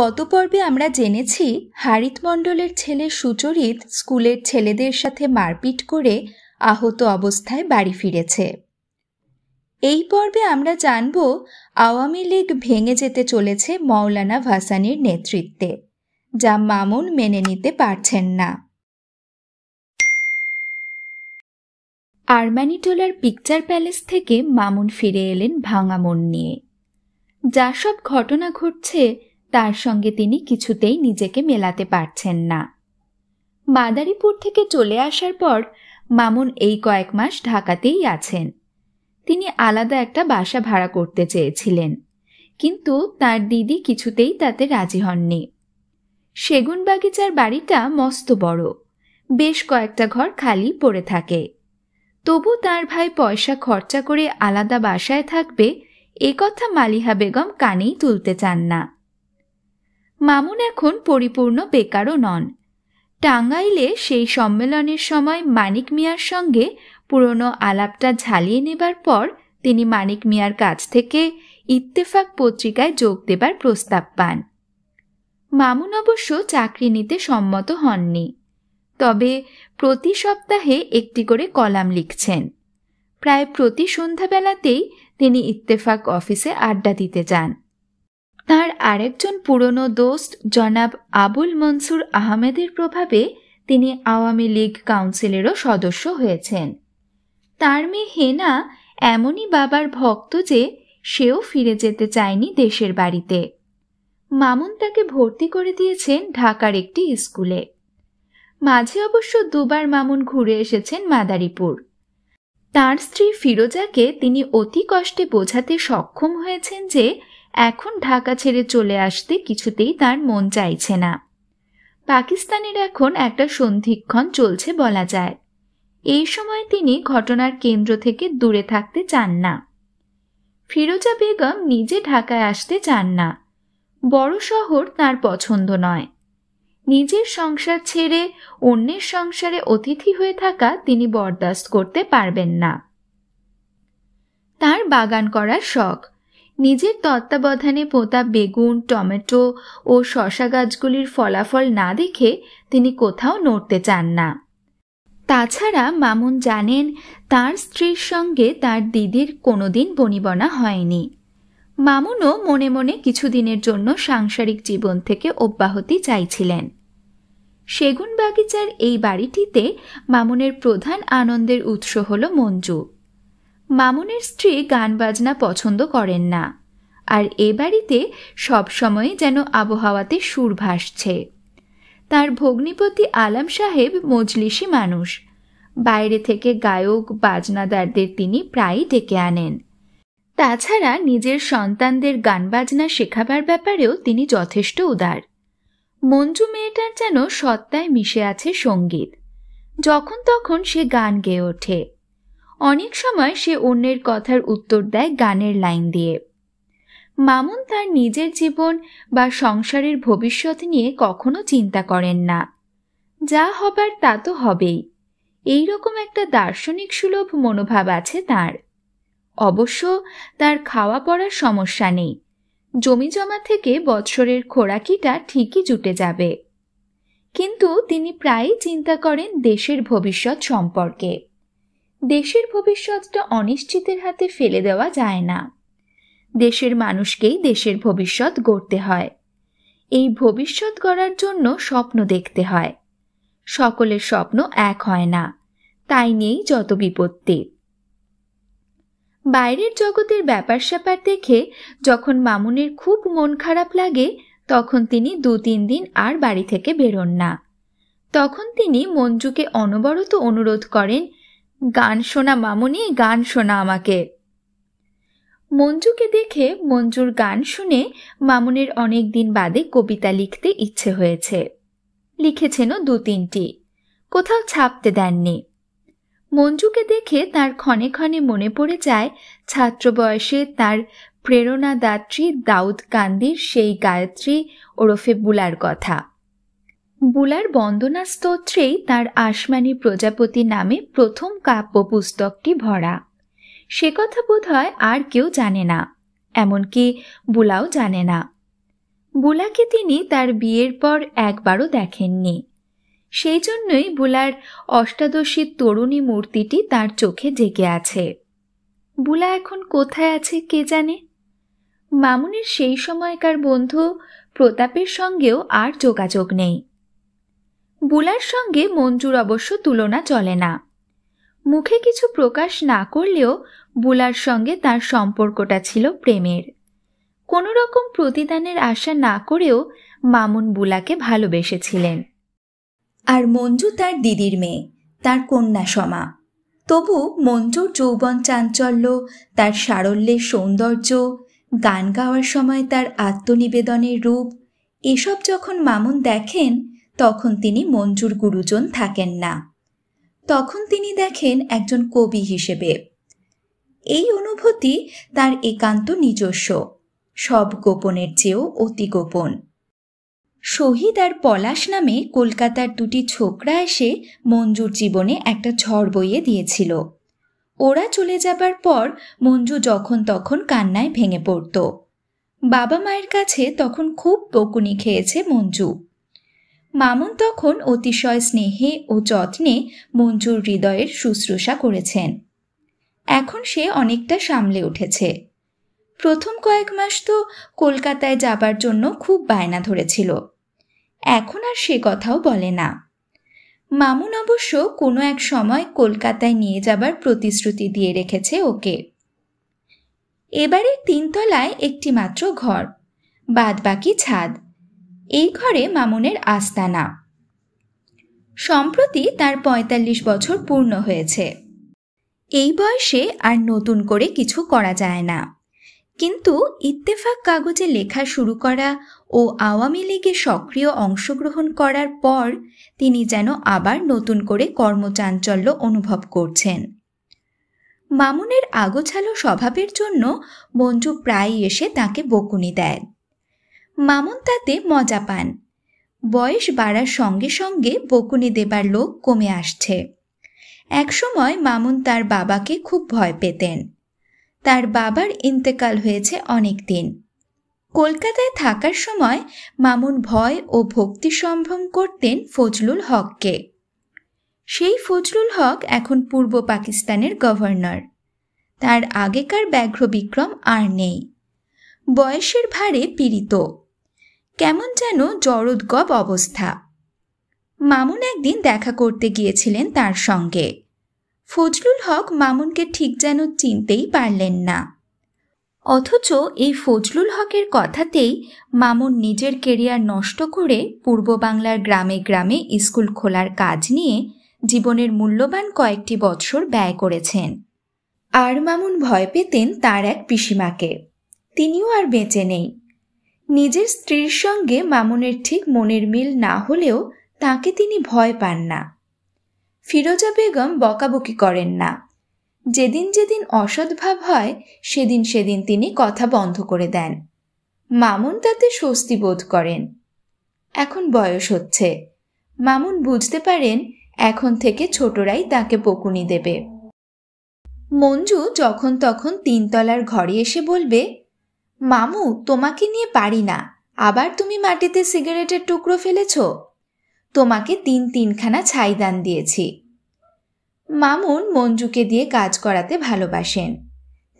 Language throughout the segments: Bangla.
গত পর্বে আমরা জেনেছি হারিত মণ্ডলের ছেলে সুচরিত স্কুলের ছেলেদের সাথে মারপিট করে আহত অবস্থায় বাড়ি ফিরেছে এই পর্বে আমরা জানব আওয়ামী লীগ ভেঙে যেতে চলেছে মৌলানা ভাসানির নেতৃত্বে যা মামুন মেনে নিতে পারছেন না আরমানিটোলার পিকচার প্যালেস থেকে মামুন ফিরে এলেন ভাঙামন নিয়ে যা সব ঘটনা ঘটছে তার সঙ্গে তিনি কিছুতেই নিজেকে মেলাতে পারছেন না মাদারীপুর থেকে চলে আসার পর মামুন এই কয়েক মাস ঢাকাতেই আছেন তিনি আলাদা একটা বাসা ভাড়া করতে চেয়েছিলেন কিন্তু তার দিদি কিছুতেই তাতে রাজি হননি সেগুন বাগিচার বাড়িটা মস্ত বড় বেশ কয়েকটা ঘর খালি পড়ে থাকে তবু তার ভাই পয়সা খরচা করে আলাদা বাসায় থাকবে এ কথা মালিহা বেগম কানেই তুলতে চান না মামুন এখন পরিপূর্ণ বেকারও নন টাঙ্গাইলে সেই সম্মেলনের সময় মানিক মিয়ার সঙ্গে পুরনো আলাপটা ঝালিয়ে নেবার পর তিনি মানিক মিয়ার কাছ থেকে ইত্তেফাক পত্রিকায় যোগ দেবার প্রস্তাব পান মামুন অবশ্য চাকরি নিতে সম্মত হননি তবে প্রতি সপ্তাহে একটি করে কলাম লিখছেন প্রায় প্রতি সন্ধ্যাবেলাতেই তিনি ইত্তেফাক অফিসে আড্ডা দিতে যান তার আরেকজন পুরনো দোস্ত জনাব আবুল মনসুর আহমেদের প্রভাবে তিনি আওয়ামী লীগ কাউন্সিলেরও সদস্য হয়েছেন তার মেয়ে হেনা এমনই বাবার ভক্ত যে সেও ফিরে যেতে চায়নি দেশের বাড়িতে মামুন তাকে ভর্তি করে দিয়েছেন ঢাকার একটি স্কুলে মাঝে অবশ্য দুবার মামুন ঘুরে এসেছেন মাদারীপুর তার স্ত্রী ফিরোজাকে তিনি অতি কষ্টে বোঝাতে সক্ষম হয়েছেন যে এখন ঢাকা ছেড়ে চলে আসতে কিছুতেই তার মন চাইছে না পাকিস্তানের এখন একটা সন্ধিক্ষণ চলছে বলা যায় এই সময় তিনি ঘটনার কেন্দ্র থেকে দূরে থাকতে চান না ফিরোজা বেগম নিজে ঢাকায় আসতে চান না বড় শহর তার পছন্দ নয় নিজের সংসার ছেড়ে অন্যের সংসারে অতিথি হয়ে থাকা তিনি বরদাস্ত করতে পারবেন না তার বাগান করার শখ নিজের তত্ত্বাবধানে পোতা বেগুন টমেটো ও শশা গাছগুলির ফলাফল না দেখে তিনি কোথাও নড়তে চান না তাছাড়া মামুন জানেন তার স্ত্রীর সঙ্গে তার দিদির কোনোদিন বনিবনা হয়নি মামুনও মনে মনে কিছুদিনের জন্য সাংসারিক জীবন থেকে অব্যাহতি চাইছিলেন সেগুন বাগিচার এই বাড়িটিতে মামুনের প্রধান আনন্দের উৎস হল মঞ্জু মামুনের স্ত্রী গান বাজনা পছন্দ করেন না আর এ বাড়িতে সবসময় যেন আবহাওয়াতে সুর ভাসছে তার ভগ্নিপতি আলাম সাহেব মজলিসি মানুষ বাইরে থেকে গায়ক বাজনাদারদের তিনি প্রায়ই ডেকে আনেন তাছাড়া নিজের সন্তানদের গান বাজনা শেখাবার ব্যাপারেও তিনি যথেষ্ট উদার মঞ্জু মেয়েটার যেন সত্তায় মিশে আছে সঙ্গীত যখন তখন সে গান গেয়ে ওঠে অনেক সময় সে অন্যের কথার উত্তর দেয় গানের লাইন দিয়ে মামুন তার নিজের জীবন বা সংসারের ভবিষ্যৎ নিয়ে কখনো চিন্তা করেন না যা হবার তা তো হবেই এই রকম একটা দার্শনিক সুলভ মনোভাব আছে তার অবশ্য তার খাওয়া পড়ার সমস্যা নেই জমিজমা থেকে বৎসরের খোরাকিটা ঠিকই জুটে যাবে কিন্তু তিনি প্রায়ই চিন্তা করেন দেশের ভবিষ্যৎ সম্পর্কে দেশের ভবিষ্যৎটা অনিশ্চিতের হাতে ফেলে দেওয়া যায় না দেশের মানুষকেই দেশের ভবিষ্যৎ গড়তে হয় এই ভবিষ্যৎ গড়ার জন্য স্বপ্ন দেখতে হয় সকলের স্বপ্ন এক হয় না তাই নিয়েই যত বিপত্তি বাইরের জগতের ব্যাপার স্যাপার দেখে যখন মামুনের খুব মন খারাপ লাগে তখন তিনি দু তিন দিন আর বাড়ি থেকে বেরোন না তখন তিনি মঞ্জুকে অনবরত অনুরোধ করেন গান শোনা মামুনি গান শোনা আমাকে মঞ্জুকে দেখে মঞ্জুর গান শুনে মামুনের অনেক দিন বাদে কবিতা লিখতে ইচ্ছে হয়েছে লিখেছেনও দু তিনটি কোথাও ছাপতে দেননি মঞ্জুকে দেখে তার ক্ষণে ক্ষণে মনে পড়ে যায় ছাত্র বয়সে তার প্রেরণাদাত্রী দাউদ কান্দির সেই গায়ত্রী ওরফে বুলার কথা বুলার বন্দনা স্তোত্রেই তার আসমানি প্রজাপতি নামে প্রথম কাব্য পুস্তকটি ভরা সে কথা বোধ হয় আর কেউ জানে না এমনকি বুলাও জানে না বুলাকে তিনি তার বিয়ের পর একবারও দেখেননি সেই জন্যই বুলার অষ্টাদশীর তরুণী মূর্তিটি তার চোখে জেগে আছে বুলা এখন কোথায় আছে কে জানে মামুনের সেই সময়কার বন্ধু প্রতাপের সঙ্গেও আর যোগাযোগ নেই বুলার সঙ্গে মঞ্জুর অবশ্য তুলনা চলে না মুখে কিছু প্রকাশ না করলেও বুলার সঙ্গে তার সম্পর্কটা ছিল প্রেমের কোনো রকম প্রতিদানের আশা না করেও মামুন বুলাকে ভালোবেসেছিলেন আর মঞ্জু তার দিদির মেয়ে তার কন্যা সমা তবু মঞ্জুর যৌবন চাঞ্চল্য তার সারল্যের সৌন্দর্য গান গাওয়ার সময় তার আত্মনিবেদনের রূপ এসব যখন মামুন দেখেন তখন তিনি মঞ্জুর গুরুজন থাকেন না তখন তিনি দেখেন একজন কবি হিসেবে এই অনুভূতি তার একান্ত নিজস্ব সব গোপনের চেয়েও অতি গোপন শহীদ আর পলাশ নামে কলকাতার দুটি ছোকরা এসে মঞ্জুর জীবনে একটা ঝড় বইয়ে দিয়েছিল ওরা চলে যাবার পর মঞ্জু যখন তখন কান্নায় ভেঙে পড়ত বাবা মায়ের কাছে তখন খুব বকুনি খেয়েছে মঞ্জু মামুন তখন অতিশয় স্নেহে ও যত্নে মঞ্জুর হৃদয়ের শুশ্রূষা করেছেন এখন সে অনেকটা সামলে উঠেছে প্রথম কয়েক মাস তো কলকাতায় যাবার জন্য খুব বায়না ধরেছিল এখন আর সে কথাও বলে না মামুন অবশ্য কোনো এক সময় কলকাতায় নিয়ে যাবার প্রতিশ্রুতি দিয়ে রেখেছে ওকে এবারে তিনতলায় একটি মাত্র ঘর বাদ বাকি ছাদ এই ঘরে মামুনের আস্তানা সম্প্রতি তার ৪৫ বছর পূর্ণ হয়েছে এই বয়সে আর নতুন করে কিছু করা যায় না কিন্তু ইত্তেফাক কাগজে লেখা শুরু করা ও আওয়ামী লীগে সক্রিয় অংশগ্রহণ করার পর তিনি যেন আবার নতুন করে কর্মচাঞ্চল্য অনুভব করছেন মামুনের আগোছালো স্বভাবের জন্য মঞ্জু প্রায়ই এসে তাকে বকুনি দেয় মামুন তাতে মজা পান বয়স বাড়ার সঙ্গে সঙ্গে বকুনি দেবার লোক কমে আসছে একসময় মামুন তার বাবাকে খুব ভয় পেতেন তার বাবার ইন্তেকাল হয়েছে অনেক দিন কলকাতায় থাকার সময় মামুন ভয় ও ভক্তি সম্ভ্রম করতেন ফজলুল হককে সেই ফজলুল হক এখন পূর্ব পাকিস্তানের গভর্নর তার আগেকার ব্যাঘ্র বিক্রম আর নেই বয়সের ভারে পীড়িত কেমন যেন জড়োদ্গব অবস্থা মামুন একদিন দেখা করতে গিয়েছিলেন তার সঙ্গে ফজলুল হক মামুনকে ঠিক যেন চিনতেই পারলেন না অথচ এই ফজলুল হকের কথাতেই মামুন নিজের কেরিয়ার নষ্ট করে পূর্ব বাংলার গ্রামে গ্রামে স্কুল খোলার কাজ নিয়ে জীবনের মূল্যবান কয়েকটি বৎসর ব্যয় করেছেন আর মামুন ভয় পেতেন তার এক পিসিমাকে তিনিও আর বেঁচে নেই নিজের স্ত্রীর সঙ্গে মামুনের ঠিক মনের মিল না হলেও তাকে তিনি ভয় পান না ফিরোজা বেগম বকাবকি করেন না যেদিন যেদিন অসদ্ভাব হয় সেদিন সেদিন তিনি কথা বন্ধ করে দেন মামুন তাতে স্বস্তি বোধ করেন এখন বয়স হচ্ছে মামুন বুঝতে পারেন এখন থেকে ছোটরাই তাকে বকুনি দেবে মঞ্জু যখন তখন তিনতলার ঘরে এসে বলবে মামু তোমাকে নিয়ে পারি না আবার তুমি মাটিতে সিগারেটের টুকরো ফেলেছ তোমাকে তিন তিনখানা ছাইদান দিয়েছি মামুন মঞ্জুকে দিয়ে কাজ করাতে ভালোবাসেন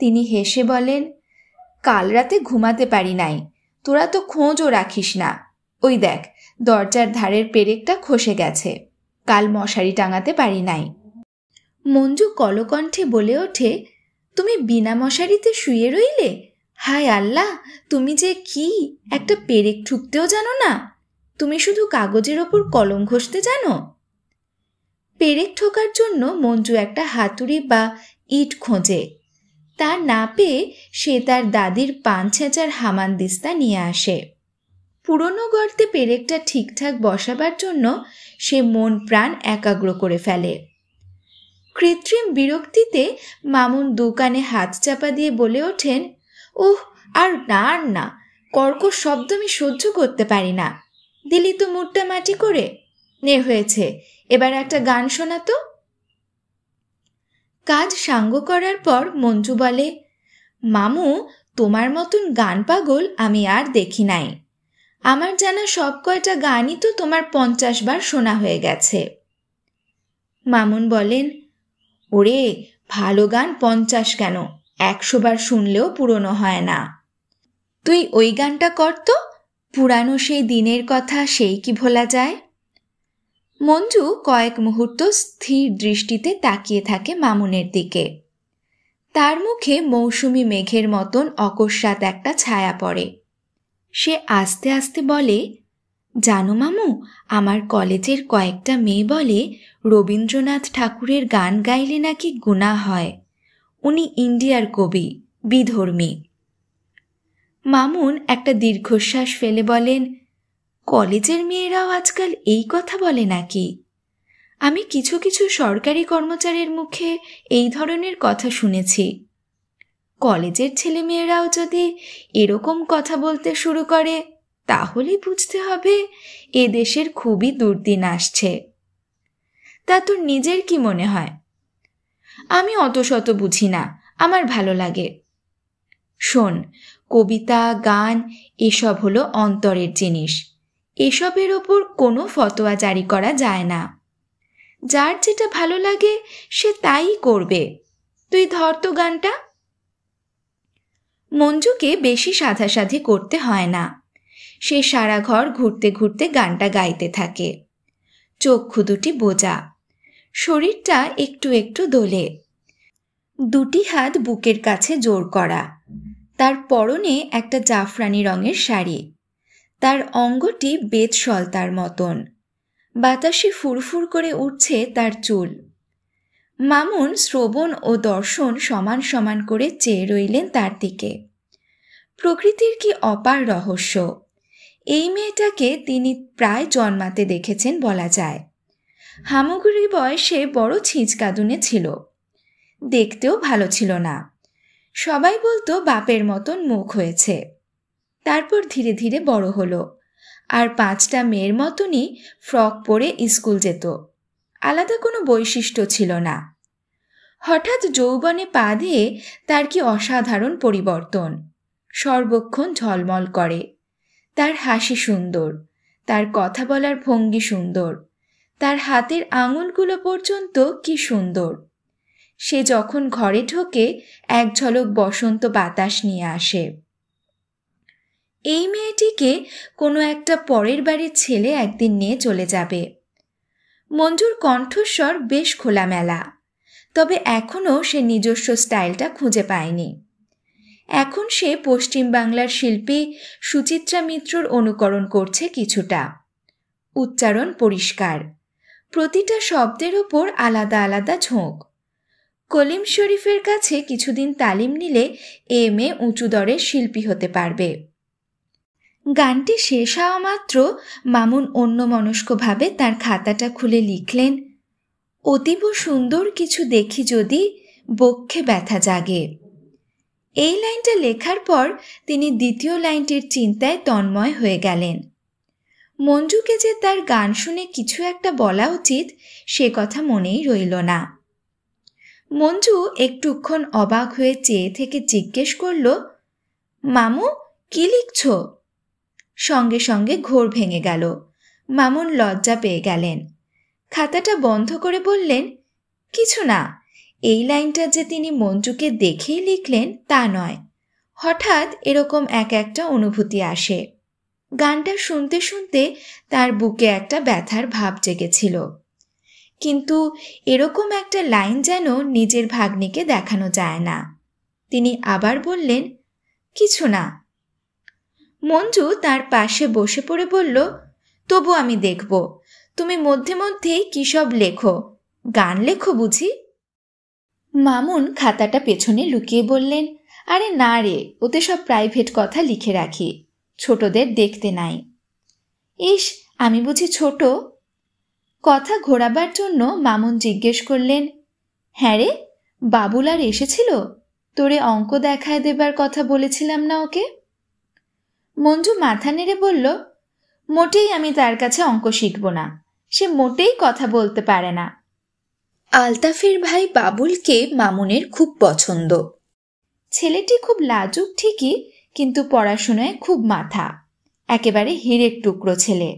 তিনি হেসে বলেন কাল রাতে ঘুমাতে পারি নাই তোরা তো খোঁজও রাখিস না ওই দেখ দরজার ধারের পেরেকটা খসে গেছে কাল মশারি টাঙাতে পারি নাই মঞ্জু কলকণ্ঠে বলে ওঠে তুমি বিনা মশারিতে শুয়ে রইলে হায় আল্লাহ তুমি যে কি একটা পেরেক ঠুকতেও জানো না তুমি শুধু কাগজের ওপর কলম ঘষতে জানো পেরেক ঠোকার জন্য মঞ্জু একটা হাতুড়ি বা ইট খোঁজে তা না পেয়ে সে তার দাদির পান ছেঁচার হামানদিস্তা নিয়ে আসে পুরনো গর্তে পেরেকটা ঠিকঠাক বসাবার জন্য সে মন প্রাণ একাগ্র করে ফেলে কৃত্রিম বিরক্তিতে মামুন দোকানে হাত চাপা দিয়ে বলে ওঠেন ওহ আর না আর না কর্কশ শব্দ আমি সহ্য করতে পারি না দিলি তো মুটটা মাটি করে নে হয়েছে এবার একটা গান শোনা তো কাজ সাঙ্গ করার পর মঞ্জু বলে মামু তোমার মতন গান পাগল আমি আর দেখি নাই আমার জানা সব কয়টা গানই তো তোমার পঞ্চাশ বার শোনা হয়ে গেছে মামুন বলেন ওরে ভালো গান পঞ্চাশ কেন একশোবার শুনলেও পুরনো হয় না তুই ওই গানটা করতো পুরানো সেই দিনের কথা সেই কি ভোলা যায় মঞ্জু কয়েক মুহূর্ত স্থির দৃষ্টিতে তাকিয়ে থাকে মামুনের দিকে তার মুখে মৌসুমি মেঘের মতন অকস্মাৎ একটা ছায়া পড়ে সে আস্তে আস্তে বলে জানো মামু আমার কলেজের কয়েকটা মেয়ে বলে রবীন্দ্রনাথ ঠাকুরের গান গাইলে নাকি গুণা হয় উনি ইন্ডিয়ার কবি বিধর্মী মামুন একটা দীর্ঘশ্বাস ফেলে বলেন কলেজের মেয়েরাও আজকাল এই কথা বলে নাকি আমি কিছু কিছু সরকারি কর্মচারীর মুখে এই ধরনের কথা শুনেছি কলেজের ছেলেমেয়েরাও যদি এরকম কথা বলতে শুরু করে তাহলে বুঝতে হবে এ দেশের খুবই দুর্দিন আসছে তা তোর নিজের কি মনে হয় আমি অত শত বুঝি না আমার ভালো লাগে শোন কবিতা গান এসব হলো অন্তরের জিনিস এসবের ওপর কোনো ফতোয়া জারি করা যায় না যার যেটা ভালো লাগে সে তাই করবে তুই ধর তো গানটা মঞ্জুকে বেশি সাধাসাধি করতে হয় না সে সারা ঘর ঘুরতে ঘুরতে গানটা গাইতে থাকে চক্ষু দুটি বোঝা শরীরটা একটু একটু দোলে দুটি হাত বুকের কাছে জোর করা তার পরনে একটা জাফরানি রঙের শাড়ি তার অঙ্গটি বেত সলতার মতন বাতাসে ফুরফুর করে উঠছে তার চুল মামুন শ্রবণ ও দর্শন সমান সমান করে চেয়ে রইলেন তার দিকে প্রকৃতির কি অপার রহস্য এই মেয়েটাকে তিনি প্রায় জন্মাতে দেখেছেন বলা যায় হামুগুড়ি বয়সে বড় ছিঁচকাদুনে ছিল দেখতেও ভালো ছিল না সবাই বলতো বাপের মতন মুখ হয়েছে তারপর ধীরে ধীরে বড় হলো আর পাঁচটা মেয়ের মতনই ফ্রক পরে স্কুল যেত আলাদা কোনো বৈশিষ্ট্য ছিল না হঠাৎ যৌবনে পা দিয়ে তার কি অসাধারণ পরিবর্তন সর্বক্ষণ ঝলমল করে তার হাসি সুন্দর তার কথা বলার ভঙ্গি সুন্দর তার হাতের আঙুলগুলো পর্যন্ত কি সুন্দর সে যখন ঘরে ঢোকে এক ঝলক বসন্ত বাতাস নিয়ে আসে এই মেয়েটিকে কোনো একটা পরের বাড়ির ছেলে একদিন নিয়ে চলে যাবে মঞ্জুর কণ্ঠস্বর বেশ খোলামেলা তবে এখনও সে নিজস্ব স্টাইলটা খুঁজে পায়নি এখন সে পশ্চিম বাংলার শিল্পী সুচিত্রা মিত্রর অনুকরণ করছে কিছুটা উচ্চারণ পরিষ্কার প্রতিটা শব্দের ওপর আলাদা আলাদা ঝোঁক কলিম শরীফের কাছে কিছুদিন তালিম নিলে এম এ উঁচু দরের শিল্পী হতে পারবে গানটি শেষ হওয়া মাত্র মামুন অন্যমনস্কভাবে তার খাতাটা খুলে লিখলেন অতীব সুন্দর কিছু দেখি যদি বক্ষে ব্যথা জাগে এই লাইনটা লেখার পর তিনি দ্বিতীয় লাইনটির চিন্তায় তন্ময় হয়ে গেলেন মঞ্জুকে যে তার গান শুনে কিছু একটা বলা উচিত সে কথা মনেই রইল না মঞ্জু একটুক্ষণ অবাক হয়ে চেয়ে থেকে জিজ্ঞেস করল মামু কি লিখছ সঙ্গে সঙ্গে ঘোর ভেঙে গেল মামুন লজ্জা পেয়ে গেলেন খাতাটা বন্ধ করে বললেন কিছু না এই লাইনটা যে তিনি মঞ্জুকে দেখেই লিখলেন তা নয় হঠাৎ এরকম এক একটা অনুভূতি আসে গানটা শুনতে শুনতে তার বুকে একটা ব্যথার ভাব জেগেছিল কিন্তু এরকম একটা লাইন যেন নিজের ভাগ্নিকে দেখানো যায় না তিনি আবার বললেন কিছু না মঞ্জু তার পাশে বসে পড়ে বলল তবু আমি দেখব তুমি মধ্যে মধ্যেই কী সব লেখো গান লেখো বুঝি মামুন খাতাটা পেছনে লুকিয়ে বললেন আরে না রে ওতে সব প্রাইভেট কথা লিখে রাখি ছোটদের দেখতে নাই ইস আমি বুঝি ছোট কথা ঘোরাবার জন্য মামুন জিজ্ঞেস করলেন হ্যাঁ রে বাবুল আর এসেছিল তোরে অঙ্ক দেখায় দেবার কথা বলেছিলাম না ওকে মঞ্জু মাথা নেড়ে বলল মোটেই আমি তার কাছে অঙ্ক শিখব না সে মোটেই কথা বলতে পারে না আলতাফের ভাই বাবুলকে মামুনের খুব পছন্দ ছেলেটি খুব লাজুক ঠিকই কিন্তু পড়াশোনায় খুব মাথা একেবারে হীরের টুকরো ছেলে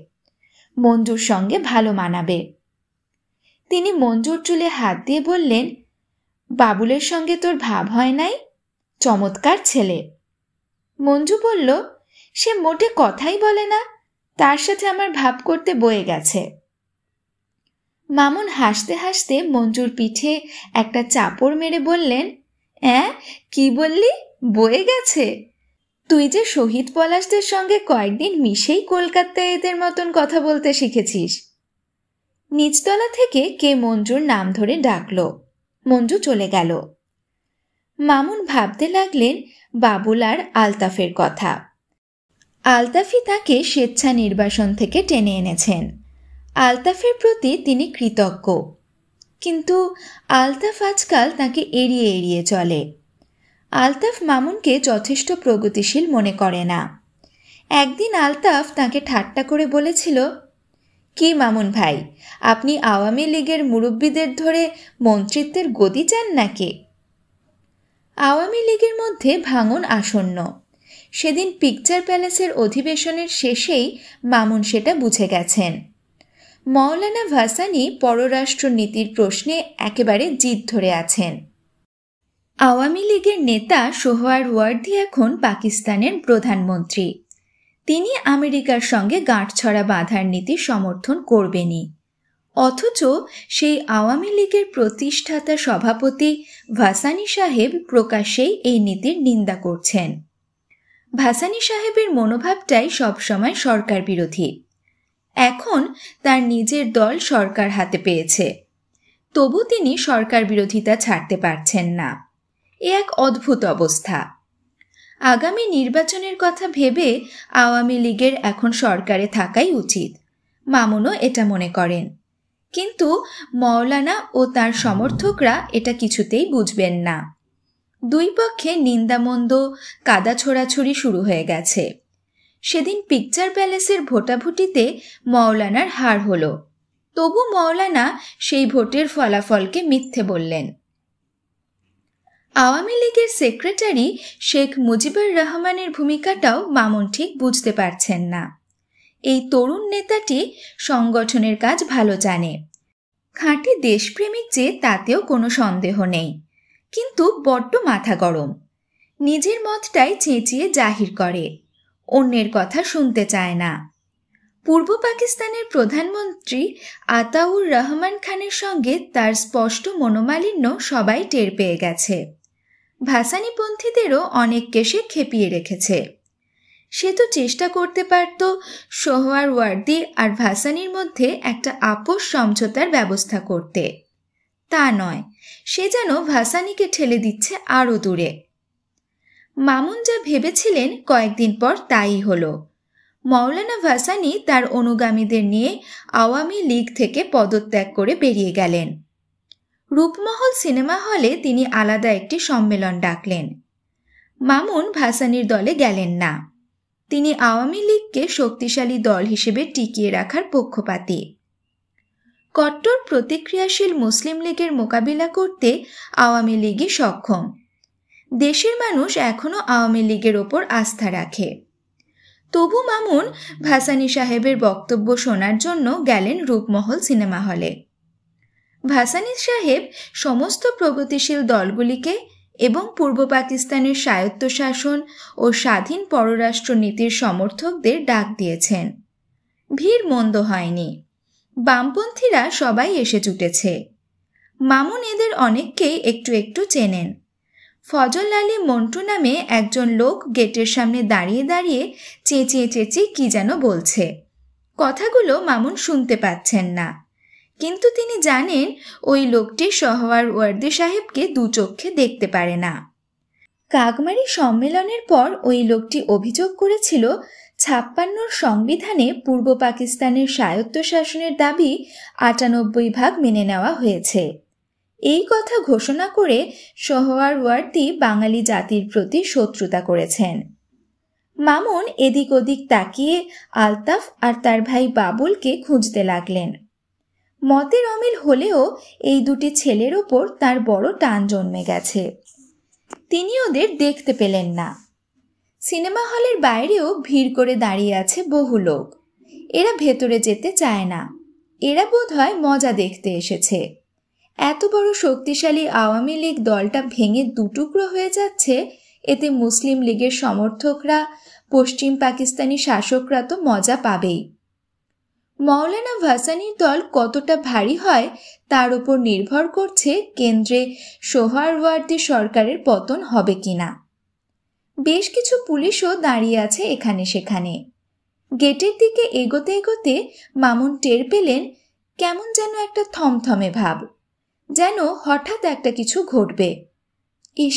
মঞ্জুর সঙ্গে ভালো মানাবে তিনি মঞ্জুর চুলে হাত দিয়ে বললেন বাবুলের সঙ্গে তোর ভাব হয় নাই চমৎকার ছেলে মঞ্জু বলল সে মোটে কথাই বলে না তার সাথে আমার ভাব করতে বয়ে গেছে মামুন হাসতে হাসতে মঞ্জুর পিঠে একটা চাপড় মেরে বললেন অ্যাঁ কি বললি বয়ে গেছে তুই যে শহীদ পলাশদের সঙ্গে কয়েকদিন মিশেই কলকাতায় এদের মতন কথা বলতে শিখেছিস নিচতলা থেকে কে মঞ্জুর নাম ধরে ডাকল মঞ্জু চলে গেল মামুন ভাবতে লাগলেন বাবুল আর আলতাফের কথা আলতাফি তাকে স্বেচ্ছা নির্বাসন থেকে টেনে এনেছেন আলতাফের প্রতি তিনি কৃতজ্ঞ কিন্তু আলতাফ আজকাল তাকে এড়িয়ে এড়িয়ে চলে আলতাফ মামুনকে যথেষ্ট প্রগতিশীল মনে করে না একদিন আলতাফ তাকে ঠাট্টা করে বলেছিল কি মামুন ভাই আপনি আওয়ামী লীগের মুরব্বীদের ধরে মন্ত্রিত্বের গদি চান নাকি আওয়ামী লীগের মধ্যে ভাঙন আসন্ন সেদিন পিকচার প্যালেসের অধিবেশনের শেষেই মামুন সেটা বুঝে গেছেন মৌলানা ভাসানি পররাষ্ট্রনীতির প্রশ্নে একেবারে জিদ ধরে আছেন আওয়ামী লীগের নেতা সোহয়ার ওয়ার্দি এখন পাকিস্তানের প্রধানমন্ত্রী তিনি আমেরিকার সঙ্গে গাঁটছড়া বাঁধার নীতি সমর্থন করবেনই অথচ সেই আওয়ামী লীগের প্রতিষ্ঠাতা সভাপতি ভাসানি সাহেব প্রকাশ্যেই এই নীতির নিন্দা করছেন ভাসানি সাহেবের মনোভাবটাই সবসময় সরকার বিরোধী এখন তার নিজের দল সরকার হাতে পেয়েছে তবু তিনি সরকার বিরোধিতা ছাড়তে পারছেন না এ এক অদ্ভুত অবস্থা আগামী নির্বাচনের কথা ভেবে আওয়ামী লীগের এখন সরকারে থাকাই উচিত মামুনও এটা মনে করেন কিন্তু মওলানা ও তার সমর্থকরা এটা কিছুতেই বুঝবেন না দুই পক্ষে নিন্দামন্দ কাদা ছোড়াছড়ি শুরু হয়ে গেছে সেদিন পিকচার প্যালেসের ভোটাভুটিতে মওলানার হার হলো তবু মওলানা সেই ভোটের ফলাফলকে মিথ্যে বললেন আওয়ামী লীগের সেক্রেটারি শেখ মুজিবুর রহমানের ভূমিকাটাও মামুন ঠিক বুঝতে পারছেন না এই তরুণ নেতাটি সংগঠনের কাজ ভালো জানে খাঁটি দেশপ্রেমিক যে তাতেও কোনো সন্দেহ নেই কিন্তু বড্ড মাথা গরম নিজের মতটাই চেঁচিয়ে জাহির করে অন্যের কথা শুনতে চায় না পূর্ব পাকিস্তানের প্রধানমন্ত্রী আতাউর রহমান খানের সঙ্গে তার স্পষ্ট মনোমালিন্য সবাই টের পেয়ে গেছে ভাসানীপন্থীদেরও অনেককে সে খেপিয়ে রেখেছে সে তো চেষ্টা করতে পারত ওয়ার্দি আর ভাসানির মধ্যে একটা আপোষ সমঝোতার ব্যবস্থা করতে তা নয় সে যেন ভাসানিকে ঠেলে দিচ্ছে আরও দূরে মামুন যা ভেবেছিলেন কয়েকদিন পর তাই হলো মৌলানা ভাসানি তার অনুগামীদের নিয়ে আওয়ামী লীগ থেকে পদত্যাগ করে বেরিয়ে গেলেন রূপমহল সিনেমা হলে তিনি আলাদা একটি সম্মেলন ডাকলেন মামুন ভাসানির দলে গেলেন না তিনি আওয়ামী লীগকে শক্তিশালী দল হিসেবে টিকিয়ে রাখার পক্ষপাতী কট্টর প্রতিক্রিয়াশীল মুসলিম লীগের মোকাবিলা করতে আওয়ামী লীগই সক্ষম দেশের মানুষ এখনও আওয়ামী লীগের ওপর আস্থা রাখে তবু মামুন ভাসানী সাহেবের বক্তব্য শোনার জন্য গেলেন রূপমহল সিনেমা হলে ভাসানি সাহেব সমস্ত প্রগতিশীল দলগুলিকে এবং পূর্ব পাকিস্তানের স্বায়ত্তশাসন ও স্বাধীন পররাষ্ট্র নীতির সমর্থকদের ডাক দিয়েছেন ভিড় মন্দ হয়নি বামপন্থীরা সবাই এসে জুটেছে মামুন এদের অনেককেই একটু একটু চেনেন ফজল আলী মন্টু নামে একজন লোক গেটের সামনে দাঁড়িয়ে দাঁড়িয়ে চেঁচিয়ে চেঁচিয়ে কি যেন বলছে কথাগুলো মামুন শুনতে পাচ্ছেন না কিন্তু তিনি জানেন ওই লোকটি সহওয়ার ওয়ার্দি সাহেবকে দু চক্ষে দেখতে পারে না কাকমারি সম্মেলনের পর ওই লোকটি অভিযোগ করেছিল ছাপ্পান্নর সংবিধানে পূর্ব পাকিস্তানের স্বায়ত্ত শাসনের দাবি আটানব্বই ভাগ মেনে নেওয়া হয়েছে এই কথা ঘোষণা করে সহওয়ার ওয়ার্দি বাঙালি জাতির প্রতি শত্রুতা করেছেন মামুন এদিক ওদিক তাকিয়ে আলতাফ আর তার ভাই বাবুলকে খুঁজতে লাগলেন মতের অমিল হলেও এই দুটি ছেলের ওপর তার বড় টান জন্মে গেছে তিনি ওদের দেখতে পেলেন না সিনেমা হলের বাইরেও ভিড় করে দাঁড়িয়ে আছে বহু লোক এরা ভেতরে যেতে চায় না এরা বোধ হয় মজা দেখতে এসেছে এত বড় শক্তিশালী আওয়ামী লীগ দলটা ভেঙে দুটুকরো হয়ে যাচ্ছে এতে মুসলিম লীগের সমর্থকরা পশ্চিম পাকিস্তানি শাসকরা তো মজা পাবেই মৌলানা ভাসানির দল কতটা ভারী হয় তার উপর নির্ভর করছে কেন্দ্রে সোহারওয়ার্দী সরকারের পতন হবে কিনা বেশ কিছু পুলিশও দাঁড়িয়ে আছে এখানে সেখানে গেটের দিকে এগোতে এগোতে মামুন টের পেলেন কেমন যেন একটা থমথমে ভাব যেন হঠাৎ একটা কিছু ঘটবে ইস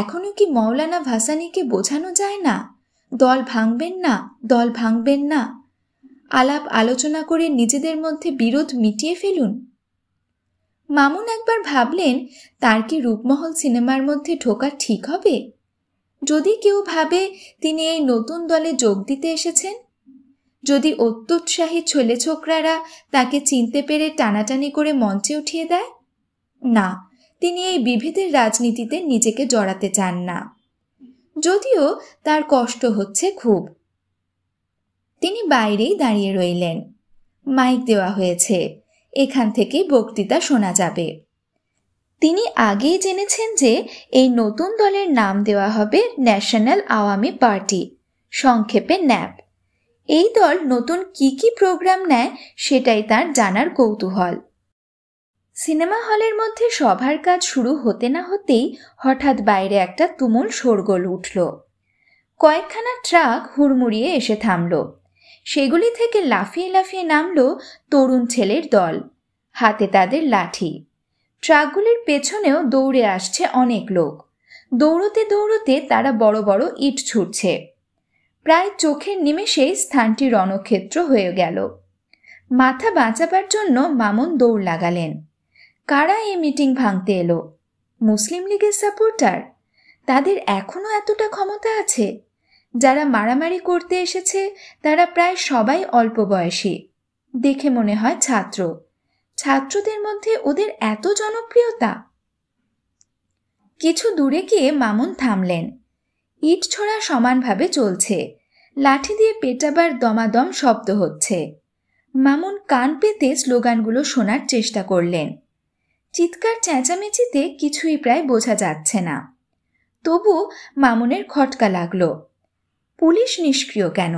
এখনও কি মৌলানা ভাসানিকে বোঝানো যায় না দল ভাঙবেন না দল ভাঙবেন না আলাপ আলোচনা করে নিজেদের মধ্যে বিরোধ মিটিয়ে ফেলুন মামুন একবার ভাবলেন তার কি রূপমহল সিনেমার মধ্যে ঢোকা ঠিক হবে যদি কেউ ভাবে তিনি এই নতুন দলে যোগ দিতে এসেছেন যদি অত্যুৎসাহী ছেলে ছোকরারা তাকে চিনতে পেরে টানাটানি করে মঞ্চে উঠিয়ে দেয় না তিনি এই বিভেদের রাজনীতিতে নিজেকে জড়াতে চান না যদিও তার কষ্ট হচ্ছে খুব তিনি বাইরেই দাঁড়িয়ে রইলেন মাইক দেওয়া হয়েছে এখান থেকে বক্তৃতা শোনা যাবে তিনি আগেই জেনেছেন যে এই নতুন দলের নাম দেওয়া হবে ন্যাশনাল আওয়ামী পার্টি সংক্ষেপে ন্যাপ এই দল নতুন কি কি প্রোগ্রাম নেয় সেটাই তার জানার কৌতূহল সিনেমা হলের মধ্যে সভার কাজ শুরু হতে না হতেই হঠাৎ বাইরে একটা তুমুল শোরগোল উঠল কয়েকখানা ট্রাক হুড়মুড়িয়ে এসে থামল সেগুলি থেকে লাফিয়ে লাফিয়ে নামল তরুণ ছেলের দল হাতে তাদের লাঠি ট্রাকগুলির পেছনেও দৌড়ে আসছে অনেক লোক দৌড়তে দৌড়তে তারা বড় বড় ইট ছুটছে প্রায় চোখের নিমেষেই স্থানটি রণক্ষেত্র হয়ে গেল মাথা বাঁচাবার জন্য মামুন দৌড় লাগালেন কারা এই মিটিং ভাঙতে এলো মুসলিম লীগের সাপোর্টার তাদের এখনও এতটা ক্ষমতা আছে যারা মারামারি করতে এসেছে তারা প্রায় সবাই অল্প বয়সী দেখে মনে হয় ছাত্র ছাত্রদের মধ্যে ওদের এত জনপ্রিয়তা কিছু দূরে গিয়ে মামুন থামলেন ইট ছোড়া সমানভাবে চলছে লাঠি দিয়ে পেটাবার দমাদম শব্দ হচ্ছে মামুন কান পেতে স্লোগানগুলো শোনার চেষ্টা করলেন চিৎকার চেঁচামেচিতে কিছুই প্রায় বোঝা যাচ্ছে না তবু মামুনের খটকা লাগলো পুলিশ নিষ্ক্রিয় কেন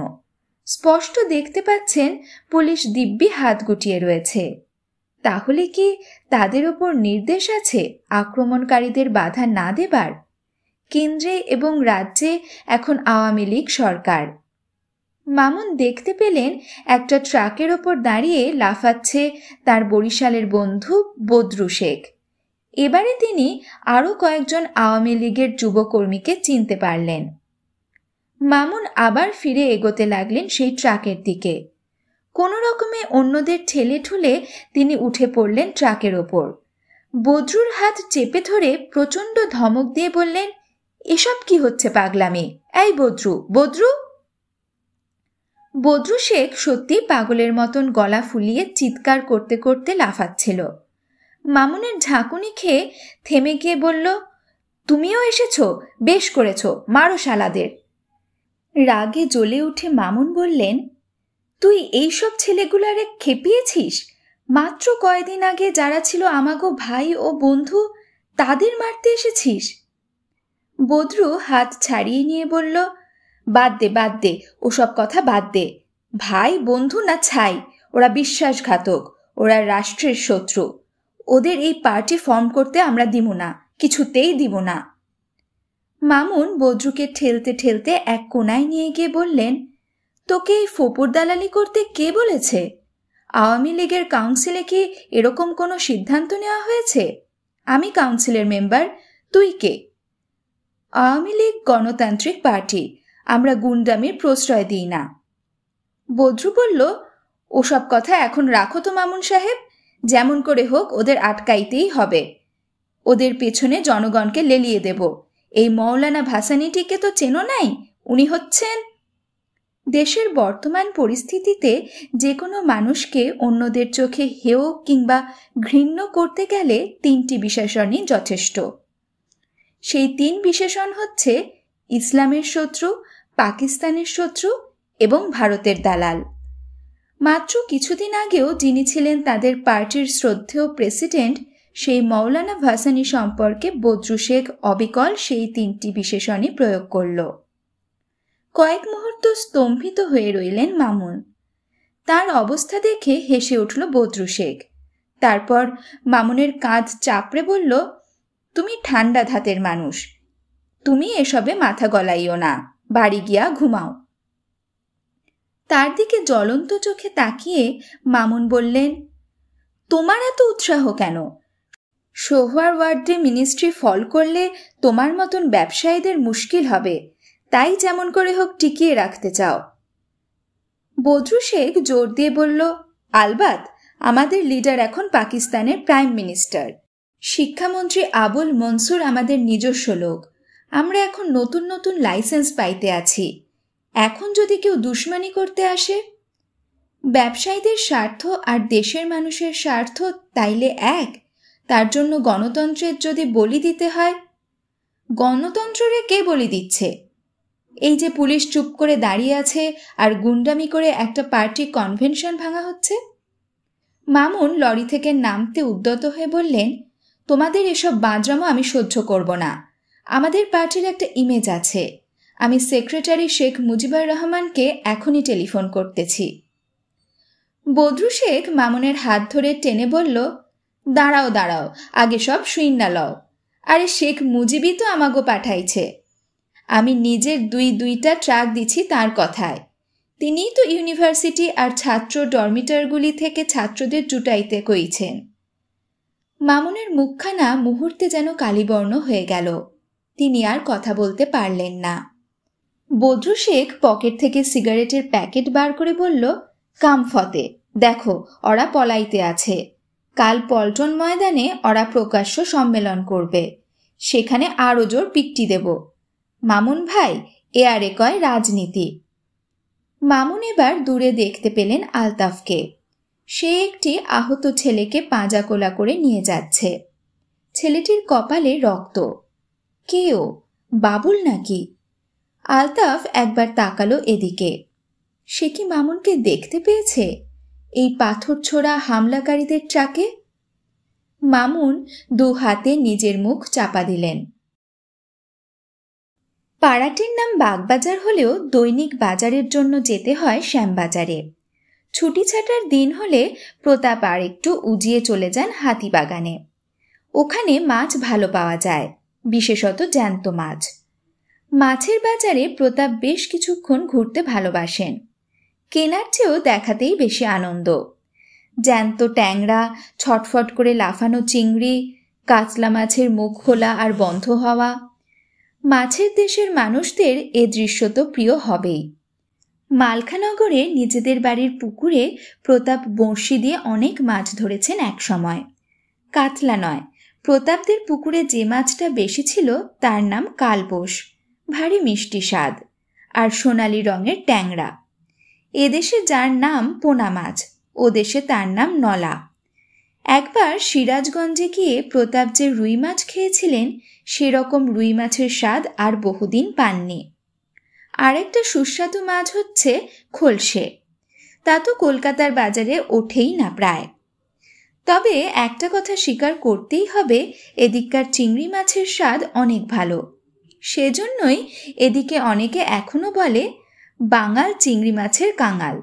স্পষ্ট দেখতে পাচ্ছেন পুলিশ দিব্যি হাত গুটিয়ে রয়েছে তাহলে কি তাদের ওপর নির্দেশ আছে আক্রমণকারীদের বাধা না দেবার কেন্দ্রে এবং রাজ্যে এখন আওয়ামী লীগ সরকার মামুন দেখতে পেলেন একটা ট্রাকের ওপর দাঁড়িয়ে লাফাচ্ছে তার বরিশালের বন্ধু বদ্রু শেখ এবারে তিনি আরও কয়েকজন আওয়ামী লীগের যুবকর্মীকে চিনতে পারলেন মামুন আবার ফিরে এগোতে লাগলেন সেই ট্রাকের দিকে কোনো রকমে অন্যদের ঠেলে ঠুলে তিনি উঠে পড়লেন ট্রাকের ওপর বদ্রুর হাত চেপে ধরে প্রচণ্ড ধমক দিয়ে বললেন এসব কি হচ্ছে পাগলামি এই বদ্রু বদ্রু বদ্রু শেখ সত্যি পাগলের মতন গলা ফুলিয়ে চিৎকার করতে করতে লাফাচ্ছিল মামুনের ঝাঁকুনি খেয়ে থেমে গিয়ে বলল তুমিও এসেছো বেশ করেছো মারো শালাদের রাগে জ্বলে উঠে মামুন বললেন তুই এইসব ছেলেগুলারে খেপিয়েছিস মাত্র কয়দিন আগে যারা ছিল আমাগো ভাই ও বন্ধু তাদের মারতে এসেছিস বদ্রু হাত ছাড়িয়ে নিয়ে বলল বাদ দে বাদ দে ওসব কথা বাদ দে ভাই বন্ধু না ছাই ওরা বিশ্বাসঘাতক ওরা রাষ্ট্রের শত্রু ওদের এই পার্টি ফর্ম করতে আমরা দিব না কিছুতেই দিব না মামুন বদ্রুকে ঠেলতে ঠেলতে এক কোনায় নিয়ে গিয়ে বললেন তোকে এই ফপুর দালালি করতে কে বলেছে আওয়ামী লীগের কাউন্সিলে কি এরকম কোনো সিদ্ধান্ত নেওয়া হয়েছে আমি কাউন্সিলের মেম্বার তুই কে আওয়ামী লীগ গণতান্ত্রিক পার্টি আমরা গুন্ডামির প্রশ্রয় দিই না বদ্রু বলল ওসব কথা এখন রাখো তো মামুন সাহেব যেমন করে হোক ওদের আটকাইতেই হবে ওদের পেছনে জনগণকে লেলিয়ে দেবো এই মৌলানা ভাসানিটিকে তো চেনো নাই উনি হচ্ছেন দেশের বর্তমান পরিস্থিতিতে যে কোনো মানুষকে অন্যদের চোখে হেয় কিংবা ঘৃণ্য করতে গেলে তিনটি বিশেষণই যথেষ্ট সেই তিন বিশেষণ হচ্ছে ইসলামের শত্রু পাকিস্তানের শত্রু এবং ভারতের দালাল মাত্র কিছুদিন আগেও যিনি ছিলেন তাদের পার্টির শ্রদ্ধেয় প্রেসিডেন্ট সেই মৌলানা ভাসানি সম্পর্কে বদ্রু শেখ অবিকল সেই তিনটি বিশেষণই প্রয়োগ করল কয়েক মুহূর্ত স্তম্ভিত হয়ে রইলেন মামুন তার অবস্থা দেখে হেসে উঠল বদ্রু শেখ তারপর মামুনের কাঁধ চাপড়ে বলল তুমি ঠান্ডা ধাতের মানুষ তুমি এসবে মাথা গলাইও না বাড়ি গিয়া ঘুমাও তার দিকে জ্বলন্ত চোখে তাকিয়ে মামুন বললেন তোমার এত উৎসাহ কেন সোহার ওয়ার্ডে মিনিস্ট্রি ফল করলে তোমার মতন ব্যবসায়ীদের মুশকিল হবে তাই যেমন করে হোক টিকিয়ে রাখতে চাও বদ্রু শেখ জোর দিয়ে বলল আলবাত আমাদের লিডার এখন পাকিস্তানের প্রাইম মিনিস্টার শিক্ষামন্ত্রী আবুল মনসুর আমাদের নিজস্ব লোক আমরা এখন নতুন নতুন লাইসেন্স পাইতে আছি এখন যদি কেউ দুশ্মানি করতে আসে ব্যবসায়ীদের স্বার্থ আর দেশের মানুষের স্বার্থ তাইলে এক তার জন্য গণতন্ত্রের যদি বলি দিতে হয় গণতন্ত্ররে কে বলি দিচ্ছে এই যে পুলিশ চুপ করে দাঁড়িয়ে আছে আর গুন্ডামি করে একটা পার্টি কনভেনশন ভাঙা হচ্ছে মামুন লরি থেকে নামতে উদ্যত হয়ে বললেন তোমাদের এসব বাজরামো আমি সহ্য করব না আমাদের পার্টির একটা ইমেজ আছে আমি সেক্রেটারি শেখ মুজিবুর রহমানকে এখনই টেলিফোন করতেছি বদ্রু শেখ মামুনের হাত ধরে টেনে বলল দাঁড়াও দাঁড়াও আগে সব শুইন্না লও আরে শেখ মুজিবই তো আমাগো পাঠাইছে আমি নিজের দুই দুইটা ট্রাক দিছি তার কথায় তিনিই তো ইউনিভার্সিটি আর ছাত্র ডরমিটারগুলি থেকে ছাত্রদের জুটাইতে কইছেন মামুনের মুখখানা মুহূর্তে যেন কালীবর্ণ হয়ে গেল তিনি আর কথা বলতে পারলেন না বদ্রু শেখ পকেট থেকে সিগারেটের প্যাকেট বার করে বলল কামফতে দেখো ওরা পলাইতে আছে কাল পল্টন ময়দানে ওরা প্রকাশ্য সম্মেলন করবে সেখানে আরও জোর পিকটি দেব মামুন ভাই এ আরে কয় রাজনীতি মামুন এবার দূরে দেখতে পেলেন আলতাফকে সে একটি আহত ছেলেকে পাঁজা কোলা করে নিয়ে যাচ্ছে ছেলেটির কপালে রক্ত কেও বাবুল নাকি আলতাফ একবার তাকালো এদিকে সে কি মামুনকে দেখতে পেয়েছে এই পাথর ছোড়া হামলাকারীদের ট্রাকে মামুন দু হাতে নিজের মুখ চাপা দিলেন পাড়াটির নাম বাগবাজার হলেও দৈনিক বাজারের জন্য যেতে হয় শ্যামবাজারে ছুটি ছাটার দিন হলে প্রতাপ আর একটু উজিয়ে চলে যান হাতিবাগানে ওখানে মাছ ভালো পাওয়া যায় বিশেষত জ্যান্ত মাছ মাছের বাজারে প্রতাপ বেশ কিছুক্ষণ ঘুরতে ভালোবাসেন কেনার চেয়েও দেখাতেই বেশি আনন্দ জ্যান্ত ট্যাংরা ছটফট করে লাফানো চিংড়ি কাতলা মাছের মুখ খোলা আর বন্ধ হওয়া মাছের দেশের মানুষদের এ দৃশ্য তো প্রিয় হবেই মালখানগরে নিজেদের বাড়ির পুকুরে প্রতাপ বঁড়শি দিয়ে অনেক মাছ ধরেছেন এক সময় কাতলা নয় প্রতাপদের পুকুরে যে মাছটা বেশি ছিল তার নাম কালবোস ভারী মিষ্টি স্বাদ আর সোনালি রঙের ট্যাংরা এদেশে যার নাম পোনা মাছ ও দেশে তার নাম নলা একবার সিরাজগঞ্জে গিয়ে প্রতাপ যে রুই মাছ খেয়েছিলেন সেরকম রুই মাছের স্বাদ আর বহুদিন পাননি আরেকটা সুস্বাদু মাছ হচ্ছে খোলসে তা তো কলকাতার বাজারে ওঠেই না প্রায় তবে একটা কথা স্বীকার করতেই হবে এদিককার চিংড়ি মাছের স্বাদ অনেক ভালো সেজন্যই এদিকে অনেকে এখনও বলে বাঙাল চিংড়ি মাছের কাঙাল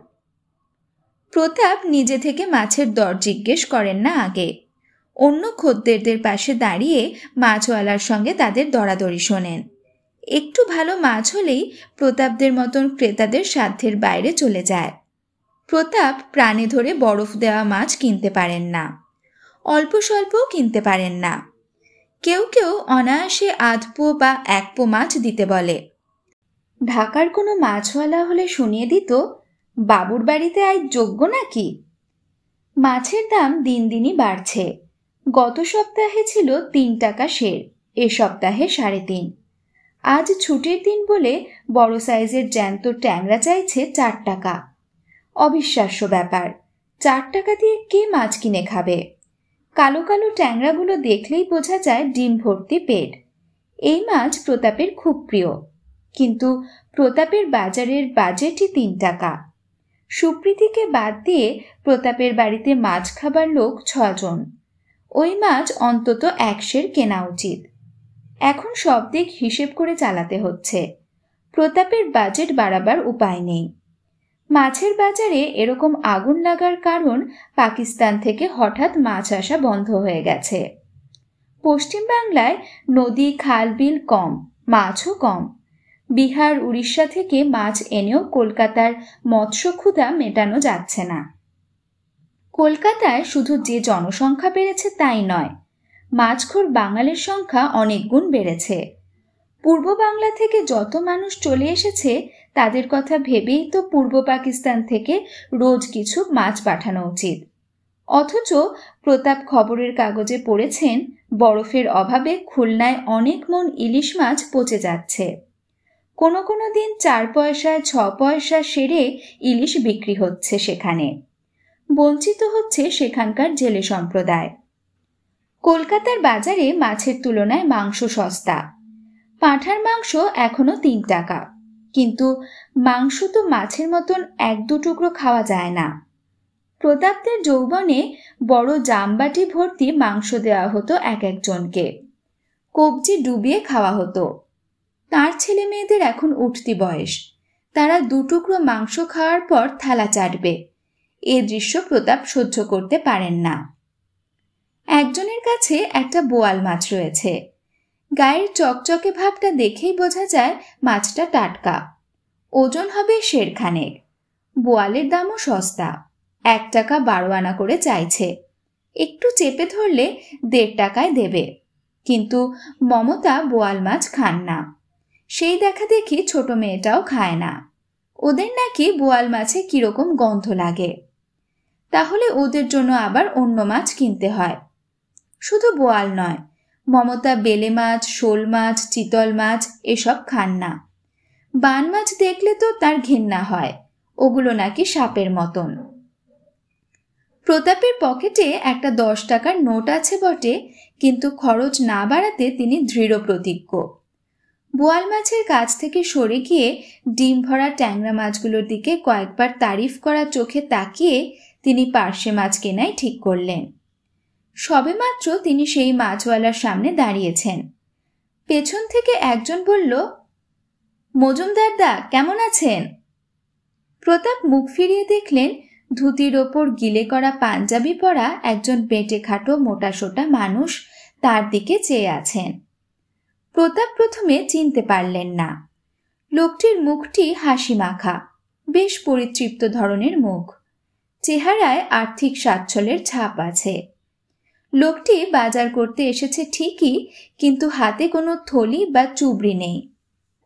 প্রতাপ নিজে থেকে মাছের দর জিজ্ঞেস করেন না আগে অন্য খদ্দেরদের পাশে দাঁড়িয়ে মাছওয়ালার সঙ্গে তাদের দরাদরি শোনেন একটু ভালো মাছ হলেই প্রতাপদের মতন ক্রেতাদের সাধ্যের বাইরে চলে যায় প্রতাপ প্রাণে ধরে বরফ দেওয়া মাছ কিনতে পারেন না অল্প স্বল্পও কিনতে পারেন না কেউ কেউ অনায়াসে আধপো বা একপো মাছ দিতে বলে ঢাকার কোনো মাছওয়ালা হলে শুনিয়ে দিত বাবুর বাড়িতে আয় যোগ্য নাকি মাছের দাম দিন দিনই বাড়ছে গত সপ্তাহে ছিল তিন টাকা শের এ সপ্তাহে সাড়ে তিন আজ ছুটির দিন বলে বড় সাইজের জ্যান্ত ট্যাংরা চাইছে চার টাকা অবিশ্বাস্য ব্যাপার চার টাকা দিয়ে কে মাছ কিনে খাবে কালো কালো ট্যাংরাগুলো দেখলেই বোঝা যায় ডিম ভর্তি পেট এই মাছ প্রতাপের খুব প্রিয় কিন্তু প্রতাপের বাজারের বাজেটই তিন টাকা সুপ্রীতিকে বাদ দিয়ে প্রতাপের বাড়িতে মাছ খাবার লোক ছজন ওই মাছ অন্তত একশের কেনা উচিত এখন সব দিক হিসেব করে চালাতে হচ্ছে প্রতাপের বাজেট বাড়াবার উপায় নেই মাছের বাজারে এরকম আগুন লাগার কারণ পাকিস্তান থেকে হঠাৎ মাছ আসা বন্ধ হয়ে গেছে পশ্চিমবাংলায় নদী খাল বিল কম মাছও কম বিহার উড়িষ্যা থেকে মাছ এনেও কলকাতার মৎস্য ক্ষুধা মেটানো যাচ্ছে না কলকাতায় শুধু যে জনসংখ্যা বেড়েছে তাই নয় মাছখোর বাঙালির সংখ্যা অনেক গুণ বেড়েছে পূর্ব বাংলা থেকে যত মানুষ চলে এসেছে তাদের কথা ভেবেই তো পূর্ব পাকিস্তান থেকে রোজ কিছু মাছ পাঠানো উচিত অথচ প্রতাপ খবরের কাগজে পড়েছেন বরফের অভাবে খুলনায় অনেক মন ইলিশ মাছ পচে যাচ্ছে কোনো কোনো দিন চার পয়সায় ছ পয়সা সেরে ইলিশ বিক্রি হচ্ছে সেখানে বঞ্চিত হচ্ছে সেখানকার জেলে সম্প্রদায় কলকাতার বাজারে মাছের তুলনায় মাংস সস্তা পাঁঠার মাংস এখনো তিন টাকা কিন্তু মাংস তো মাছের মতন এক দু টুকরো খাওয়া যায় না প্রতাপদের যৌবনে বড় জামবাটি ভর্তি মাংস দেওয়া হতো এক একজনকে কবজি ডুবিয়ে খাওয়া হতো তার ছেলে মেয়েদের এখন উঠতি বয়স তারা দুটুকরো মাংস খাওয়ার পর থালা চাটবে এ দৃশ্য প্রতাপ সহ্য করতে পারেন না একজনের কাছে একটা বোয়াল মাছ রয়েছে গায়ের চকচকে ভাবটা দেখেই বোঝা যায় মাছটা টাটকা ওজন হবে শেরখানেক বোয়ালের দামও সস্তা এক টাকা বারো আনা করে চাইছে একটু চেপে ধরলে দেড় টাকায় দেবে কিন্তু মমতা বোয়াল মাছ খান না সেই দেখা দেখি ছোট মেয়েটাও খায় না ওদের নাকি বোয়াল মাছে কীরকম গন্ধ লাগে তাহলে ওদের জন্য আবার অন্য মাছ কিনতে হয় শুধু বোয়াল নয় মমতা বেলে মাছ শোল মাছ চিতল মাছ এসব খান না বান মাছ দেখলে তো তার ঘেন্না হয় ওগুলো নাকি সাপের মতন প্রতাপের পকেটে একটা দশ টাকার নোট আছে বটে কিন্তু খরচ না বাড়াতে তিনি দৃঢ় প্রতিজ্ঞ বোয়াল মাছের কাছ থেকে সরে গিয়ে ডিম ভরা ট্যাংরা মাছগুলোর দিকে কয়েকবার তারিফ করা চোখে তাকিয়ে তিনি পার্শে মাছ কেনাই ঠিক করলেন সবেমাত্র তিনি সেই মাছওয়ালার সামনে দাঁড়িয়েছেন পেছন থেকে একজন বলল মজুমদারদা কেমন আছেন প্রতাপ মুখ ফিরিয়ে দেখলেন ধুতির ওপর গিলে করা পাঞ্জাবি পরা একজন বেটে খাটো মোটাসোটা মানুষ তার দিকে চেয়ে আছেন প্রতাপ প্রথমে চিনতে পারলেন না লোকটির মুখটি হাসি মাখা বেশ পরিতৃপ্ত ধরনের মুখ চেহারায় আর্থিক সাচ্ছলের ছাপ আছে লোকটি বাজার করতে এসেছে ঠিকই কিন্তু হাতে কোনো থলি বা চুবড়ি নেই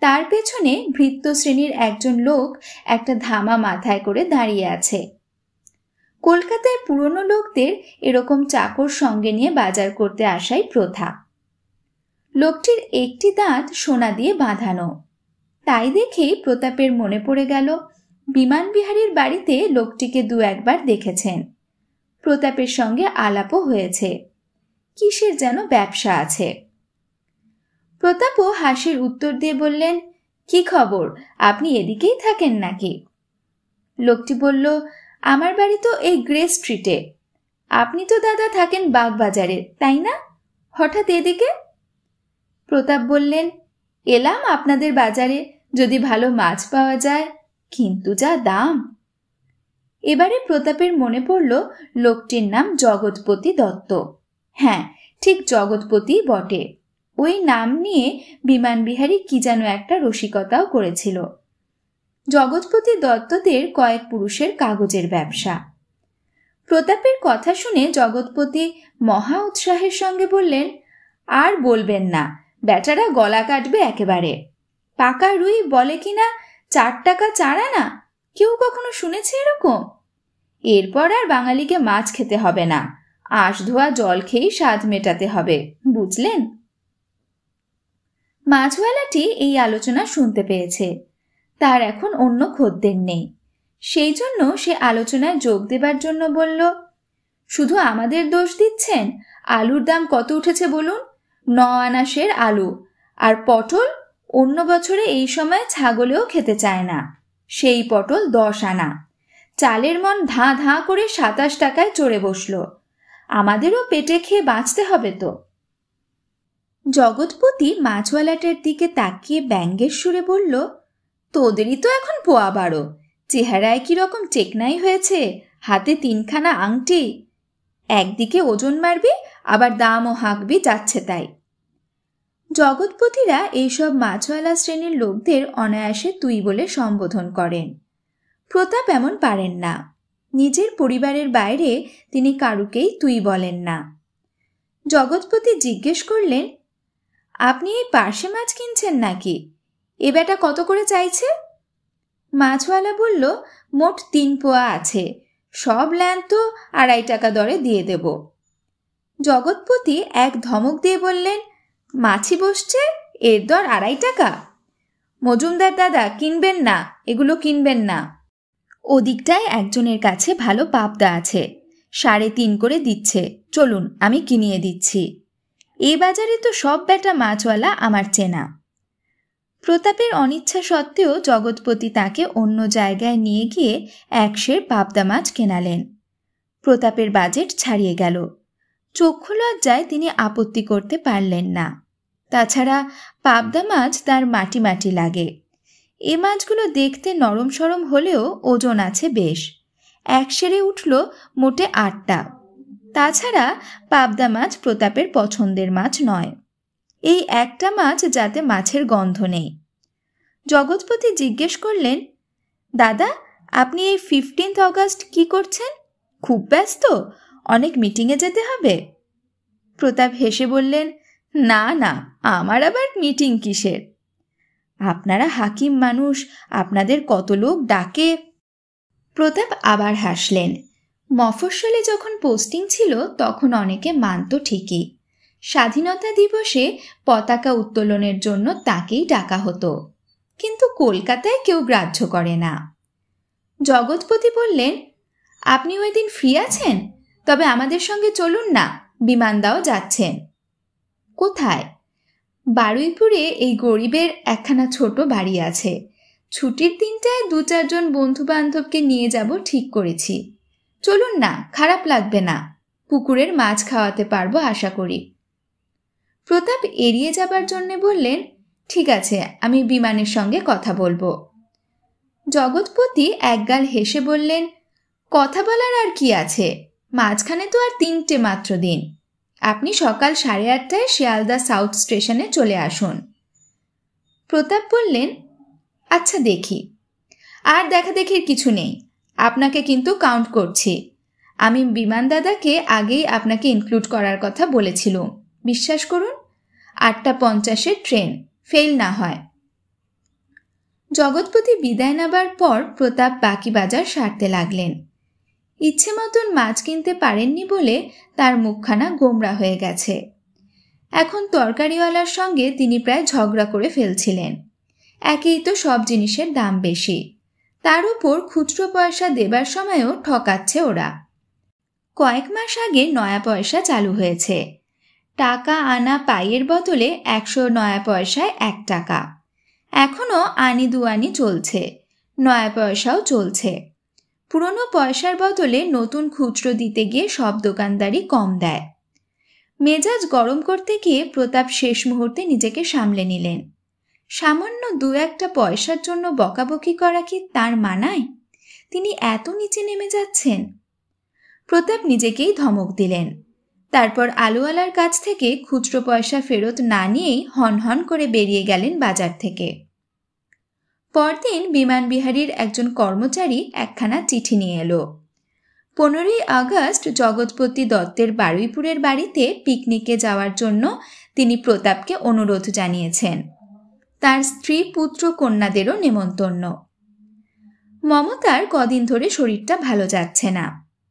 তার পেছনে ভৃত্য শ্রেণীর একজন লোক একটা ধামা মাথায় করে দাঁড়িয়ে আছে কলকাতায় পুরনো লোকদের এরকম চাকর সঙ্গে নিয়ে বাজার করতে আসাই প্রথা লোকটির একটি দাঁত সোনা দিয়ে বাঁধানো তাই দেখেই প্রতাপের মনে পড়ে গেল বিমান বিহারীর বাড়িতে লোকটিকে দু একবার দেখেছেন প্রতাপের সঙ্গে আলাপও হয়েছে কিসের যেন ব্যবসা আছে প্রতাপও হাসির উত্তর দিয়ে বললেন কি খবর আপনি এদিকেই থাকেন নাকি লোকটি বলল আমার বাড়ি তো এই গ্রে স্ট্রিটে আপনি তো দাদা থাকেন বাগবাজারে তাই না হঠাৎ এদিকে প্রতাপ বললেন এলাম আপনাদের বাজারে যদি ভালো মাছ পাওয়া যায় কিন্তু যা দাম এবারে প্রতাপের মনে পড়ল লোকটির নাম জগৎপতি দত্ত হ্যাঁ ঠিক জগৎপতি বটে ওই নাম নিয়ে বিমান বিহারী কি যেন একটা রসিকতাও করেছিল জগৎপতি দত্তদের কয়েক পুরুষের কাগজের ব্যবসা প্রতাপের কথা শুনে জগৎপতি মহা উৎসাহের সঙ্গে বললেন আর বলবেন না বেচারা গলা কাটবে একেবারে পাকা রুই বলে কিনা চার টাকা চারা না কেউ কখনো শুনেছে এরকম এরপর আর বাঙালিকে মাছ খেতে হবে না আঁশ ধোয়া জল খেয়েই স্বাদ মেটাতে হবে বুঝলেন মাছওয়ালাটি এই আলোচনা শুনতে পেয়েছে তার এখন অন্য খদ্দের নেই সেই জন্য সে আলোচনায় যোগ দেবার জন্য বলল শুধু আমাদের দোষ দিচ্ছেন আলুর দাম কত উঠেছে বলুন ন আনাসের আলু আর পটল অন্য বছরে এই সময় ছাগলেও খেতে চায় না সেই পটল দশ আনা চালের মন ধাঁ ধাঁ করে সাতাশ টাকায় চড়ে বসল আমাদেরও পেটে খেয়ে বাঁচতে হবে তো জগৎপতি মাছওয়ালাটার দিকে তাকিয়ে ব্যঙ্গের সুরে বলল তোদেরই তো এখন পোয়া বারো চেহারায় কীরকম চেকনাই হয়েছে হাতে তিনখানা আংটি একদিকে ওজন মারবি আবার দামও হাঁকবি যাচ্ছে তাই জগৎপতিরা এইসব মাছওয়ালা শ্রেণীর লোকদের অনায়াসে তুই বলে সম্বোধন করেন প্রতাপ এমন পারেন না নিজের পরিবারের বাইরে তিনি কারুকেই তুই বলেন না জগৎপতি জিজ্ঞেস করলেন আপনি এই পার্শে মাছ কিনছেন নাকি এ বেটা কত করে চাইছে মাছওয়ালা বলল মোট তিন পোয়া আছে সব ল্যান্ড তো আড়াই টাকা দরে দিয়ে দেব জগৎপতি এক ধমক দিয়ে বললেন মাছি বসছে এর দর আড়াই টাকা মজুমদার দাদা কিনবেন না এগুলো কিনবেন না ওদিকটায় একজনের কাছে ভালো পাবদা আছে সাড়ে তিন করে দিচ্ছে চলুন আমি কিনিয়ে দিচ্ছি এ বাজারে তো সব বেটা মাছওয়ালা আমার চেনা প্রতাপের অনিচ্ছা সত্ত্বেও জগৎপতি তাকে অন্য জায়গায় নিয়ে গিয়ে একশের পাবদা মাছ কেনালেন প্রতাপের বাজেট ছাড়িয়ে গেল চক্ষু লজ্জায় তিনি আপত্তি করতে পারলেন না তাছাড়া পাবদা মাছ তার মাটি মাটি লাগে এ মাছগুলো দেখতে নরম সরম হলেও ওজন আছে বেশ এক সেরে উঠল মোটে আটটা তাছাড়া পাবদা মাছ প্রতাপের পছন্দের মাছ নয় এই একটা মাছ যাতে মাছের গন্ধ নেই জগৎপতি জিজ্ঞেস করলেন দাদা আপনি এই ফিফটিন্থ অগাস্ট কি করছেন খুব ব্যস্ত অনেক মিটিংয়ে যেতে হবে প্রতাপ হেসে বললেন না না আমার আবার মিটিং কিসের আপনারা হাকিম মানুষ আপনাদের কত লোক ডাকে প্রতাপ আবার হাসলেন মফস্বলে যখন পোস্টিং ছিল তখন অনেকে মানত ঠিকই স্বাধীনতা দিবসে পতাকা উত্তোলনের জন্য তাকেই ডাকা হতো কিন্তু কলকাতায় কেউ গ্রাহ্য করে না জগৎপতি বললেন আপনি ওই দিন ফ্রি আছেন তবে আমাদের সঙ্গে চলুন না বিমানদাও যাচ্ছেন কোথায় বারুইপুরে এই গরিবের একখানা ছোট বাড়ি আছে ছুটির দিনটায় দু চারজন বন্ধু বান্ধবকে নিয়ে যাব ঠিক করেছি চলুন না খারাপ লাগবে না পুকুরের মাছ খাওয়াতে পারবো আশা করি প্রতাপ এড়িয়ে যাবার জন্যে বললেন ঠিক আছে আমি বিমানের সঙ্গে কথা বলবো জগৎপতি একগাল হেসে বললেন কথা বলার আর কি আছে মাঝখানে তো আর তিনটে মাত্র দিন আপনি সকাল সাড়ে আটটায় শিয়ালদা সাউথ স্টেশনে চলে আসুন প্রতাপ বললেন আচ্ছা দেখি আর দেখা দেখির কিছু নেই আপনাকে কিন্তু কাউন্ট করছি আমি বিমান দাদাকে আগেই আপনাকে ইনক্লুড করার কথা বলেছিল বিশ্বাস করুন আটটা পঞ্চাশের ট্রেন ফেল না হয় জগৎপতি বিদায় নেবার পর প্রতাপ বাকি বাজার সারতে লাগলেন ইচ্ছে মতন মাছ কিনতে পারেননি বলে তার মুখখানা গোমরা হয়ে গেছে এখন তরকারিওয়ালার সঙ্গে তিনি প্রায় ঝগড়া করে ফেলছিলেন একেই তো সব জিনিসের দাম বেশি তার উপর খুচরো পয়সা দেবার সময়ও ঠকাচ্ছে ওরা কয়েক মাস আগে নয়া পয়সা চালু হয়েছে টাকা আনা পাইয়ের বদলে একশো নয়া পয়সায় এক টাকা এখনও আনি দুয়ানি চলছে নয়া পয়সাও চলছে পুরনো পয়সার বদলে নতুন খুচরো দিতে গিয়ে সব দোকানদারই কম দেয় মেজাজ গরম করতে গিয়ে প্রতাপ শেষ মুহূর্তে নিজেকে সামলে নিলেন সামান্য দু একটা পয়সার জন্য বকাবকি করা কি তার মানায় তিনি এত নিচে নেমে যাচ্ছেন প্রতাপ নিজেকেই ধমক দিলেন তারপর আলুওয়ালার কাছ থেকে খুচরো পয়সা ফেরত না নিয়েই হনহন করে বেরিয়ে গেলেন বাজার থেকে পরদিন বিমান বিহারীর একজন কর্মচারী একখানা চিঠি নিয়ে এলো পনেরোই আগস্ট জগৎপতি দত্তের বারুইপুরের বাড়িতে পিকনিকে যাওয়ার জন্য তিনি প্রতাপকে অনুরোধ জানিয়েছেন তার স্ত্রী পুত্র কন্যাদেরও নেমন্তন্ন মমতার কদিন ধরে শরীরটা ভালো যাচ্ছে না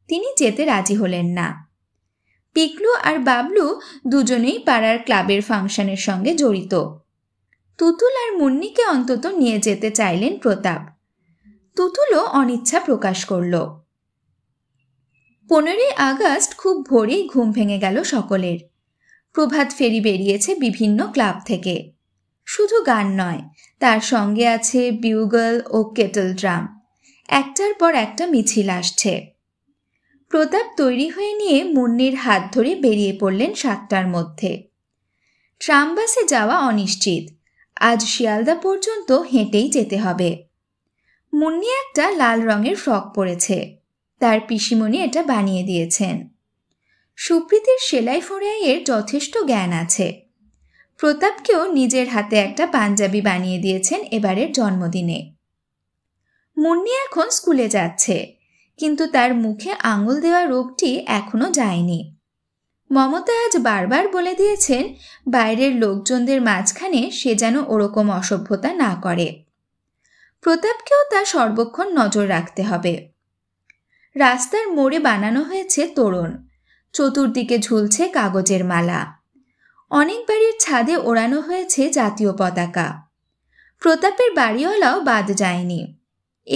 তিনি যেতে রাজি হলেন না পিকলু আর বাবলু দুজনেই পাড়ার ক্লাবের ফাংশনের সঙ্গে জড়িত তুতুল আর মুন্নিকে অন্তত নিয়ে যেতে চাইলেন প্রতাপ তুতুলও অনিচ্ছা প্রকাশ করল পনেরোই আগস্ট খুব ভোরেই ঘুম ভেঙে গেল সকলের প্রভাত ফেরি বেরিয়েছে বিভিন্ন ক্লাব থেকে শুধু গান নয় তার সঙ্গে আছে বিউগল ও কেটল ড্রাম একটার পর একটা মিছিল আসছে প্রতাপ তৈরি হয়ে নিয়ে মুন্নির হাত ধরে বেরিয়ে পড়লেন সাতটার মধ্যে ট্রাম বাসে যাওয়া অনিশ্চিত আজ শিয়ালদা পর্যন্ত হেঁটেই যেতে হবে মুন্নি একটা লাল রঙের ফ্রক পরেছে তার পিসিমণি এটা বানিয়ে দিয়েছেন সুপ্রীতির সেলাই ফোড়াইয়ের যথেষ্ট জ্ঞান আছে প্রতাপকেও নিজের হাতে একটা পাঞ্জাবি বানিয়ে দিয়েছেন এবারের জন্মদিনে মুন্নি এখন স্কুলে যাচ্ছে কিন্তু তার মুখে আঙুল দেওয়া রোগটি এখনো যায়নি মমতা আজ বারবার বলে দিয়েছেন বাইরের লোকজনদের মাঝখানে সে যেন ওরকম অসভ্যতা না করে প্রতাপকেও তা সর্বক্ষণ নজর রাখতে হবে রাস্তার মোড়ে বানানো হয়েছে তোরণ চতুর্দিকে ঝুলছে কাগজের মালা অনেক বাড়ির ছাদে ওড়ানো হয়েছে জাতীয় পতাকা প্রতাপের বাড়িওয়ালাও বাদ যায়নি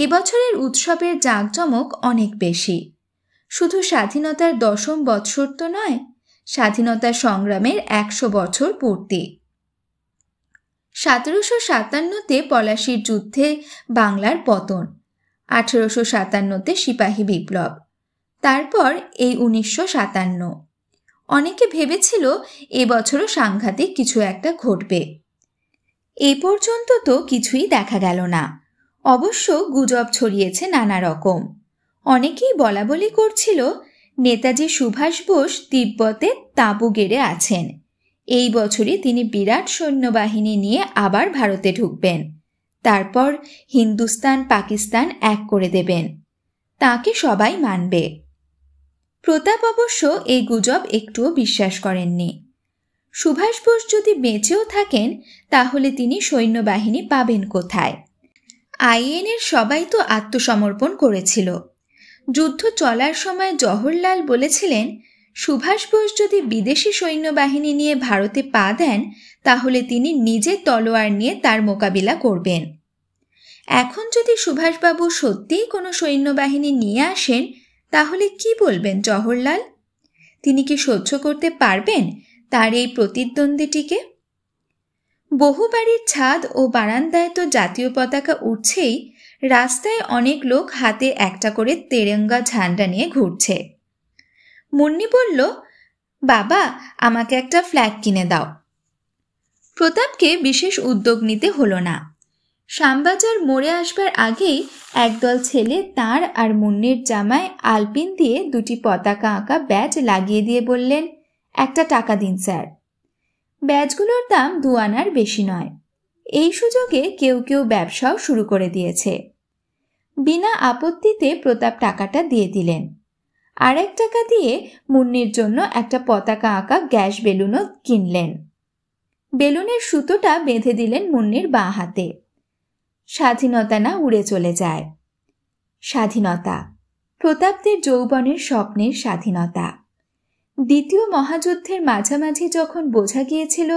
এবছরের উৎসবের জাঁকজমক অনেক বেশি শুধু স্বাধীনতার দশম বৎসর তো নয় স্বাধীনতা সংগ্রামের একশো বছর পূর্তি সতেরোশো সাতান্নতে পলাশির যুদ্ধে বাংলার পতন আঠেরোশো সাতান্নতে সিপাহী বিপ্লব তারপর এই উনিশশো সাতান্ন অনেকে ভেবেছিল এবছরও সাংঘাতিক কিছু একটা ঘটবে এ পর্যন্ত তো কিছুই দেখা গেল না অবশ্য গুজব ছড়িয়েছে নানা রকম অনেকেই বলা বলি করছিল নেতাজি সুভাষ বোস তিব্বতে তাঁবু গেড়ে আছেন এই বছরই তিনি বিরাট সৈন্যবাহিনী নিয়ে আবার ভারতে ঢুকবেন তারপর হিন্দুস্তান পাকিস্তান এক করে দেবেন তাকে সবাই মানবে প্রতাপ অবশ্য এই গুজব একটুও বিশ্বাস করেননি সুভাষ বোস যদি বেঁচেও থাকেন তাহলে তিনি সৈন্যবাহিনী পাবেন কোথায় আইএনের সবাই তো আত্মসমর্পণ করেছিল যুদ্ধ চলার সময় জওহরলাল বলেছিলেন সুভাষ বোস যদি বিদেশি সৈন্যবাহিনী নিয়ে ভারতে পা দেন তাহলে তিনি নিজে তলোয়ার নিয়ে তার মোকাবিলা করবেন এখন যদি সুভাষবাবু সত্যিই কোনো সৈন্যবাহিনী নিয়ে আসেন তাহলে কি বলবেন জওহরলাল তিনি কি সহ্য করতে পারবেন তার এই প্রতিদ্বন্দ্বীটিকে বহু ছাদ ও বারান্দায় তো জাতীয় পতাকা উঠছেই রাস্তায় অনেক লোক হাতে একটা করে তেরেঙ্গা ঝান্ডা নিয়ে ঘুরছে মুন্নি বলল বাবা আমাকে একটা ফ্ল্যাগ কিনে দাও প্রতাপকে বিশেষ উদ্যোগ নিতে হলো না শ্যামবাজার মরে আসবার আগেই একদল ছেলে তার আর মুন্নির জামায় আলপিন দিয়ে দুটি পতাকা আঁকা ব্যাজ লাগিয়ে দিয়ে বললেন একটা টাকা দিন স্যার ব্যাজগুলোর দাম দু আনার বেশি নয় এই সুযোগে কেউ কেউ ব্যবসাও শুরু করে দিয়েছে বিনা আপত্তিতে প্রতাপ টাকাটা দিয়ে দিলেন আর এক টাকা দিয়ে মুন্নির জন্য একটা পতাকা আঁকা গ্যাস বেলুনও কিনলেন বেলুনের সুতোটা বেঁধে দিলেন মুন্নির বাঁ হাতে স্বাধীনতা না উড়ে চলে যায় স্বাধীনতা প্রতাপদের যৌবনের স্বপ্নের স্বাধীনতা দ্বিতীয় মহাযুদ্ধের মাঝামাঝি যখন বোঝা গিয়েছিল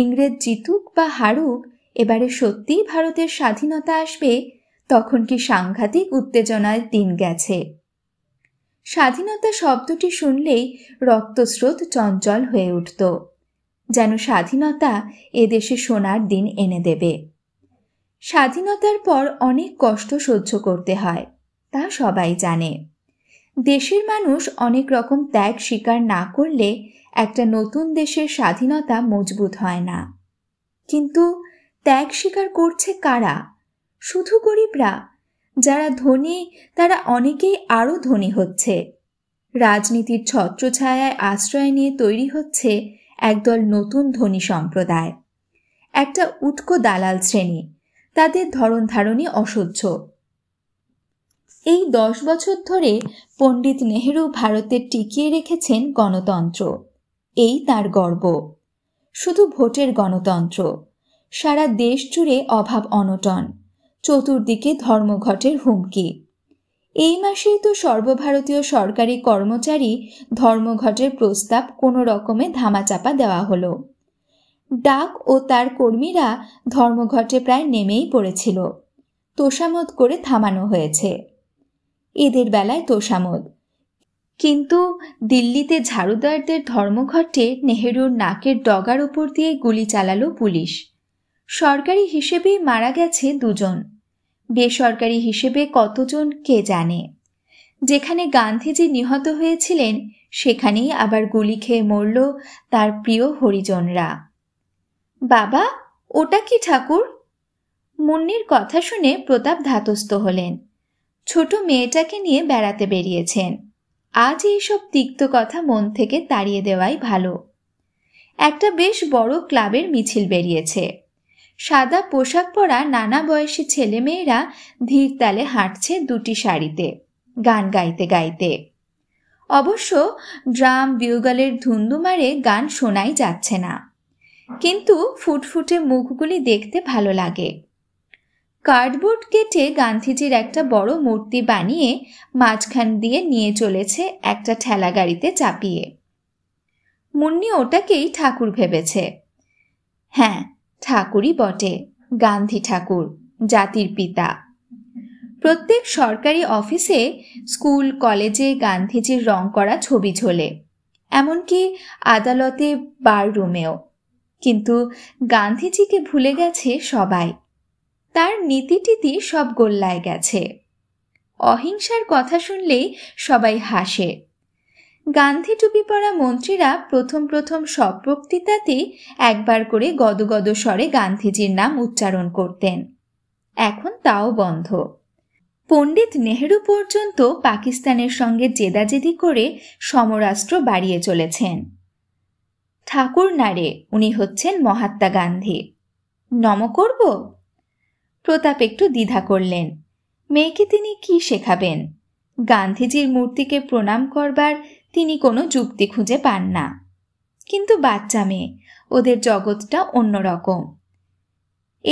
ইংরেজ জিতুক বা হারুক এবারে সত্যিই ভারতের স্বাধীনতা আসবে তখন কি সাংঘাতিক উত্তেজনার দিন গেছে স্বাধীনতা শব্দটি শুনলেই রক্তস্রোত চঞ্চল হয়ে উঠত যেন স্বাধীনতা এদেশে সোনার দিন এনে দেবে স্বাধীনতার পর অনেক কষ্ট সহ্য করতে হয় তা সবাই জানে দেশের মানুষ অনেক রকম ত্যাগ স্বীকার না করলে একটা নতুন দেশের স্বাধীনতা মজবুত হয় না কিন্তু ত্যাগ স্বীকার করছে কারা শুধু গরিবরা যারা ধনী তারা অনেকেই আরও ধনী হচ্ছে রাজনীতির ছত্রছায়ায় আশ্রয় নিয়ে তৈরি হচ্ছে একদল নতুন ধনী সম্প্রদায় একটা উটকো দালাল শ্রেণী তাদের ধরন ধারণই অসহ্য এই দশ বছর ধরে পণ্ডিত নেহেরু ভারতে টিকিয়ে রেখেছেন গণতন্ত্র এই তার গর্ব শুধু ভোটের গণতন্ত্র সারা দেশ জুড়ে অভাব অনটন চতুর্দিকে ধর্মঘটের হুমকি এই মাসেই তো সর্বভারতীয় সরকারি কর্মচারী ধর্মঘটের প্রস্তাব কোনো রকমে ধামাচাপা দেওয়া হলো ডাক ও তার কর্মীরা ধর্মঘটে প্রায় নেমেই পড়েছিল তোষামত করে থামানো হয়েছে এদের বেলায় তোষামত কিন্তু দিল্লিতে ঝাড়ুদারদের ধর্মঘটে নেহেরুর নাকের ডগার উপর দিয়ে গুলি চালালো পুলিশ সরকারি হিসেবেই মারা গেছে দুজন বেসরকারি হিসেবে কতজন কে জানে যেখানে গান্ধীজি নিহত হয়েছিলেন সেখানেই আবার গুলি খেয়ে মরল তার প্রিয় হরিজনরা বাবা ওটা কি ঠাকুর মুন্নির কথা শুনে প্রতাপ ধাতস্থ হলেন ছোট মেয়েটাকে নিয়ে বেড়াতে বেরিয়েছেন আজ এইসব তিক্ত কথা মন থেকে তাড়িয়ে দেওয়াই ভালো একটা বেশ বড় ক্লাবের মিছিল বেরিয়েছে সাদা পোশাক পরা নানা বয়সী ছেলেমেয়েরা ধীর তালে হাঁটছে দুটি শাড়িতে গান গাইতে গাইতে অবশ্য ড্রাম বিউগালের ধুন্দুমারে গান শোনাই যাচ্ছে না কিন্তু ফুটফুটে মুখগুলি দেখতে ভালো লাগে কার্ডবোর্ড কেটে গান্ধীজির একটা বড় মূর্তি বানিয়ে মাঝখান দিয়ে নিয়ে চলেছে একটা ঠেলা গাড়িতে চাপিয়ে মুন্নি ওটাকেই ঠাকুর ভেবেছে হ্যাঁ ঠাকুরই বটে গান্ধী ঠাকুর জাতির পিতা প্রত্যেক সরকারি অফিসে স্কুল কলেজে গান্ধীজির রং করা ছবি ঝোলে এমনকি আদালতে বার রুমেও কিন্তু গান্ধীজিকে ভুলে গেছে সবাই তার নীতিটিতি সব গোল্লায় গেছে অহিংসার কথা শুনলেই সবাই হাসে গান্ধী টুপি পরা মন্ত্রীরা প্রথম প্রথম সব বক্তৃতাতেই একবার করে গদগদ স্বরে গান্ধীজির নাম উচ্চারণ করতেন এখন তাও বন্ধ পণ্ডিত নেহরু পর্যন্ত পাকিস্তানের সঙ্গে জেদাজেদি করে সমরাষ্ট্র বাড়িয়ে চলেছেন ঠাকুর নারে উনি হচ্ছেন মহাত্মা গান্ধী নম করব প্রতাপ একটু দ্বিধা করলেন মেয়েকে তিনি কি শেখাবেন গান্ধীজির মূর্তিকে প্রণাম করবার তিনি কোনো যুক্তি খুঁজে পান না কিন্তু বাচ্চা মেয়ে ওদের জগৎটা অন্যরকম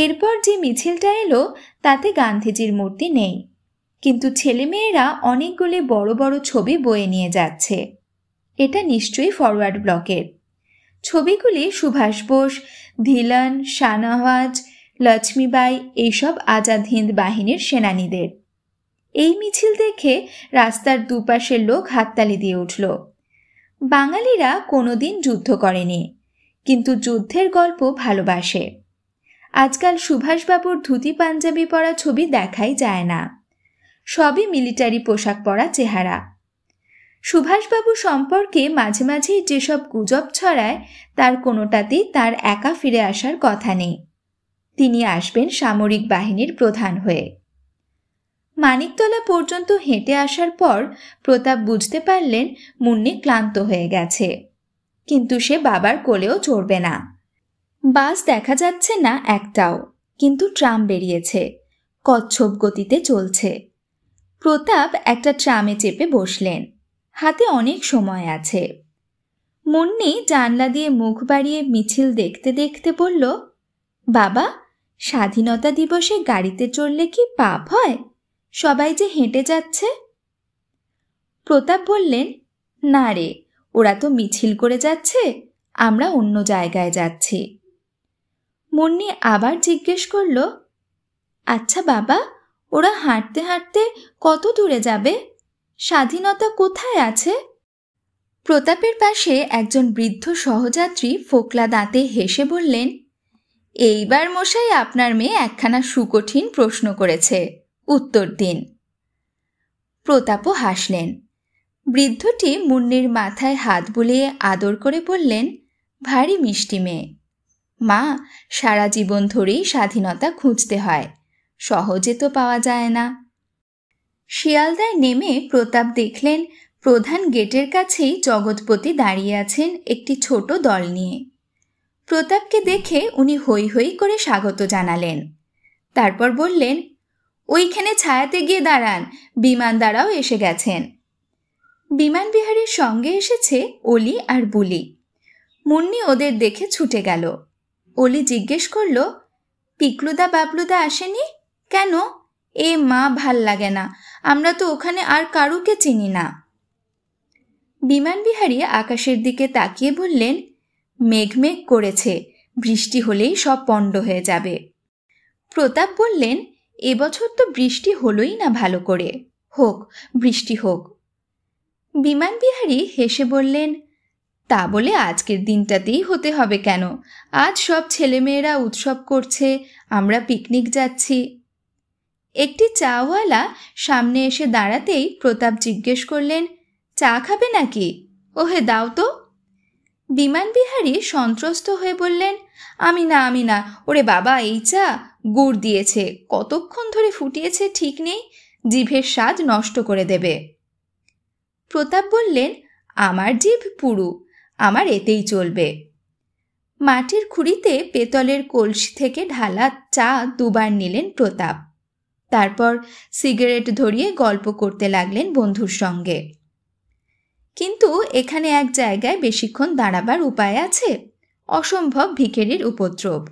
এরপর যে মিছিলটা এলো তাতে গান্ধীজির মূর্তি নেই কিন্তু ছেলেমেয়েরা অনেকগুলি বড় বড় ছবি বয়ে নিয়ে যাচ্ছে এটা নিশ্চয়ই ফরওয়ার্ড ব্লকের ছবিগুলি সুভাষ বোস ধিলন শাহনওয়াজ লক্ষ্মীবাই এইসব আজাদ হিন্দ বাহিনীর সেনানীদের এই মিছিল দেখে রাস্তার দুপাশের লোক হাততালি দিয়ে উঠল বাঙালিরা কোনোদিন যুদ্ধ করেনি কিন্তু যুদ্ধের গল্প ভালোবাসে আজকাল সুভাষবাবুর ধুতি পাঞ্জাবি পরা ছবি দেখাই যায় না সবই মিলিটারি পোশাক পরা চেহারা সুভাষবাবু সম্পর্কে মাঝে মাঝেই যেসব গুজব ছড়ায় তার কোনোটাতেই তার একা ফিরে আসার কথা নেই তিনি আসবেন সামরিক বাহিনীর প্রধান হয়ে মানিকতলা পর্যন্ত হেঁটে আসার পর প্রতাপ বুঝতে পারলেন মুন্নি ক্লান্ত হয়ে গেছে কিন্তু সে বাবার কোলেও চড়বে না বাস দেখা যাচ্ছে না একটাও কিন্তু ট্রাম বেরিয়েছে কচ্ছপ গতিতে চলছে প্রতাপ একটা ট্রামে চেপে বসলেন হাতে অনেক সময় আছে মুন্নি জানলা দিয়ে মুখ বাড়িয়ে মিছিল দেখতে দেখতে বলল বাবা স্বাধীনতা দিবসে গাড়িতে চড়লে কি পাপ হয় সবাই যে হেঁটে যাচ্ছে প্রতাপ বললেন না রে ওরা তো মিছিল করে যাচ্ছে আমরা অন্য জায়গায় যাচ্ছি মুন্নি আবার জিজ্ঞেস করল আচ্ছা বাবা ওরা হাঁটতে হাঁটতে কত দূরে যাবে স্বাধীনতা কোথায় আছে প্রতাপের পাশে একজন বৃদ্ধ সহযাত্রী ফোকলা দাঁতে হেসে বললেন এইবার মশাই আপনার মেয়ে একখানা সুকঠিন প্রশ্ন করেছে উত্তর দিন প্রতাপও হাসলেন বৃদ্ধটি মুন্নির মাথায় হাত বুলিয়ে আদর করে বললেন ভারী মিষ্টি মেয়ে মা সারা জীবন ধরেই স্বাধীনতা খুঁজতে হয় সহজে তো পাওয়া যায় না শিয়ালদায় নেমে প্রতাপ দেখলেন প্রধান গেটের কাছেই জগৎপতি দাঁড়িয়ে আছেন একটি ছোট দল নিয়ে প্রতাপকে দেখে উনি হৈ হৈ করে স্বাগত জানালেন তারপর বললেন ওইখানে ছায়াতে গিয়ে দাঁড়ান বিমান দ্বারাও এসে গেছেন বিমান বিহারের সঙ্গে এসেছে অলি আর বুলি মুন্নি ওদের দেখে ছুটে গেল অলি জিজ্ঞেস করল পিকলুদা বাবলুদা আসেনি কেন এ মা ভাল লাগে না আমরা তো ওখানে আর কারুকে চিনি না বিমান বিহারী আকাশের দিকে তাকিয়ে বললেন মেঘমেঘ করেছে বৃষ্টি হলেই সব পণ্ড হয়ে যাবে প্রতাপ বললেন এবছর তো বৃষ্টি হলোই না ভালো করে হোক বৃষ্টি হোক বিমান বিহারী হেসে বললেন তা বলে আজকের দিনটাতেই হতে হবে কেন আজ সব ছেলেমেয়েরা উৎসব করছে আমরা পিকনিক যাচ্ছি একটি চাওয়ালা সামনে এসে দাঁড়াতেই প্রতাপ জিজ্ঞেস করলেন চা খাবে নাকি ওহে দাও তো বিমান বিহারী সন্ত্রস্ত হয়ে বললেন আমি না আমি না ওরে বাবা এই চা গুড় দিয়েছে কতক্ষণ ধরে ফুটিয়েছে ঠিক নেই জিভের স্বাদ নষ্ট করে দেবে প্রতাপ বললেন আমার জিভ পুরু আমার এতেই চলবে মাটির খুঁড়িতে পেতলের কলসি থেকে ঢালা চা দুবার নিলেন প্রতাপ তারপর সিগারেট ধরিয়ে গল্প করতে লাগলেন বন্ধুর সঙ্গে কিন্তু এখানে এক জায়গায় বেশিক্ষণ দাঁড়াবার উপায় আছে অসম্ভব ভিখেরির উপদ্রব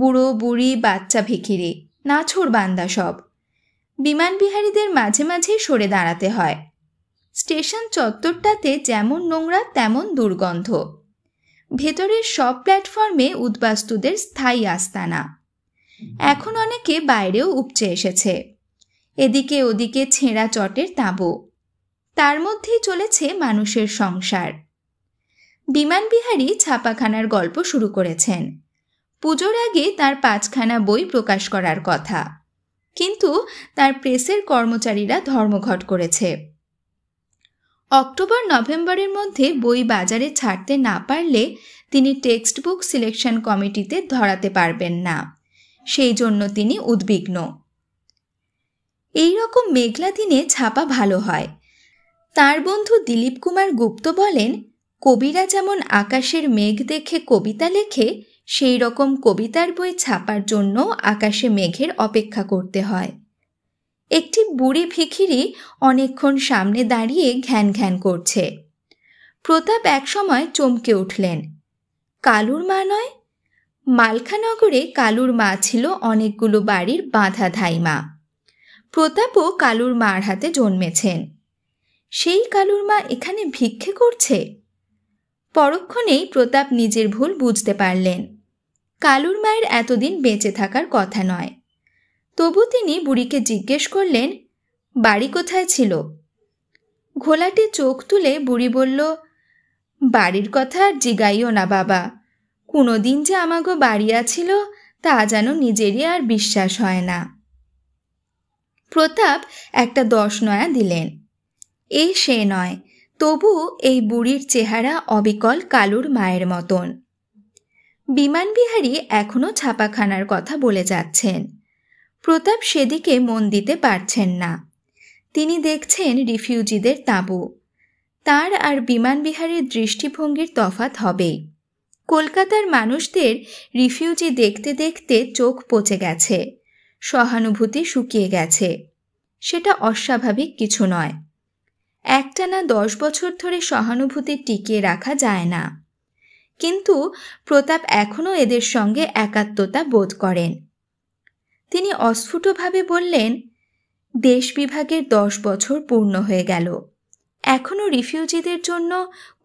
বুড়ো বুড়ি বাচ্চা ভিখিরি নাছোড় বান্দা সব বিমান বিহারীদের মাঝে মাঝে সরে দাঁড়াতে হয় স্টেশন চত্বরটাতে যেমন নোংরা তেমন দুর্গন্ধ ভেতরের সব প্ল্যাটফর্মে উদ্বাস্তুদের স্থায়ী আস্তানা এখন অনেকে বাইরেও উপচে এসেছে এদিকে ওদিকে ছেঁড়া চটের তাঁবু তার মধ্যেই চলেছে মানুষের সংসার বিমান বিহারী ছাপাখানার গল্প শুরু করেছেন পুজোর আগে তার পাঁচখানা বই প্রকাশ করার কথা কিন্তু তার প্রেসের কর্মচারীরা ধর্মঘট করেছে অক্টোবর নভেম্বরের মধ্যে বই বাজারে ছাড়তে না পারলে তিনি টেক্সট বুক সিলেকশন কমিটিতে ধরাতে পারবেন না সেই জন্য তিনি উদ্বিগ্ন এই রকম মেঘলা দিনে ছাপা ভালো হয় তার বন্ধু দিলীপ কুমার গুপ্ত বলেন কবিরা যেমন আকাশের মেঘ দেখে কবিতা লেখে সেই রকম কবিতার বই ছাপার জন্য আকাশে মেঘের অপেক্ষা করতে হয় একটি বুড়ি ভিখিরি অনেকক্ষণ সামনে দাঁড়িয়ে ঘ্যান ঘ্যান করছে প্রতাপ একসময় চমকে উঠলেন কালুর মা নয় মালখানগরে কালুর মা ছিল অনেকগুলো বাড়ির বাঁধা ধাইমা প্রতাপও কালুর মার হাতে জন্মেছেন সেই কালুর মা এখানে ভিক্ষে করছে পরক্ষণেই প্রতাপ নিজের ভুল বুঝতে পারলেন কালুর মায়ের এতদিন বেঁচে থাকার কথা নয় তবু তিনি বুড়িকে জিজ্ঞেস করলেন বাড়ি কোথায় ছিল ঘোলাটি চোখ তুলে বুড়ি বলল বাড়ির কথা আর জিগাইও না বাবা কোনোদিন যে আমাগো বাড়ি আছিল তা যেন নিজেরই আর বিশ্বাস হয় না প্রতাপ একটা দশ নয়া দিলেন এ সে নয় তবু এই বুড়ির চেহারা অবিকল কালুর মায়ের মতন বিমান এখনও ছাপাখানার কথা বলে যাচ্ছেন প্রতাপ সেদিকে মন দিতে পারছেন না তিনি দেখছেন রিফিউজিদের তাঁবু তার আর বিমান বিহারের দৃষ্টিভঙ্গির তফাত হবেই কলকাতার মানুষদের রিফিউজি দেখতে দেখতে চোখ পচে গেছে সহানুভূতি শুকিয়ে গেছে সেটা অস্বাভাবিক কিছু নয় একটানা দশ বছর ধরে সহানুভূতি টিকিয়ে রাখা যায় না কিন্তু প্রতাপ এখনও এদের সঙ্গে একাত্মতা বোধ করেন তিনি অস্ফুটভাবে বললেন দেশ বিভাগের দশ বছর পূর্ণ হয়ে গেল এখনও রিফিউজিদের জন্য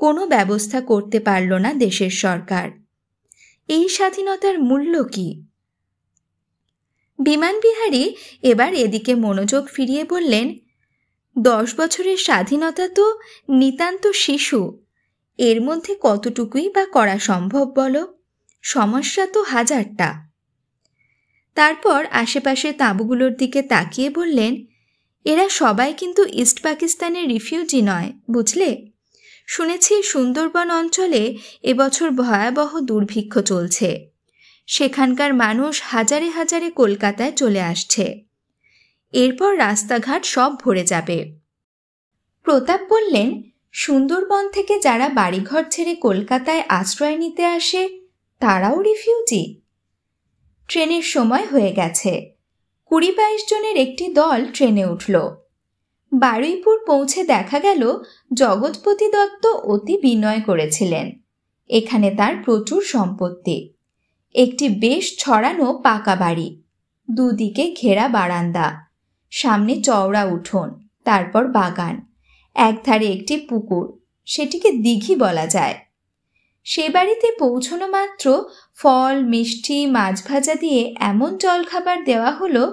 কোনো ব্যবস্থা করতে পারল না দেশের সরকার এই স্বাধীনতার মূল্য কি বিমান বিহারী এবার এদিকে মনোযোগ ফিরিয়ে বললেন দশ বছরের স্বাধীনতা তো নিতান্ত শিশু এর মধ্যে কতটুকুই বা করা সম্ভব বলো সমস্যা তো হাজারটা তারপর আশেপাশে তাঁবুগুলোর দিকে তাকিয়ে বললেন এরা সবাই কিন্তু ইস্ট পাকিস্তানের রিফিউজি নয় বুঝলে শুনেছি সুন্দরবন অঞ্চলে এবছর ভয়াবহ দুর্ভিক্ষ চলছে সেখানকার মানুষ হাজারে হাজারে কলকাতায় চলে আসছে এরপর রাস্তাঘাট সব ভরে যাবে প্রতাপ বললেন সুন্দরবন থেকে যারা বাড়িঘর ছেড়ে কলকাতায় আশ্রয় নিতে আসে তারাও রিফিউজি ট্রেনের সময় হয়ে গেছে কুড়ি বাইশ জনের একটি দল ট্রেনে উঠল বারুইপুর পৌঁছে দেখা গেল জগৎপতি দত্ত অতি বিনয় করেছিলেন এখানে তার প্রচুর সম্পত্তি একটি বেশ ছড়ানো পাকা বাড়ি দুদিকে ঘেরা বারান্দা সামনে চওড়া উঠোন তারপর বাগান একধারে একটি পুকুর সেটিকে দিঘি বলা যায় সে বাড়িতে পৌঁছনো মাত্র ফল মিষ্টি মাছ ভাজা দিয়ে এমন জলখাবার দেওয়া হলো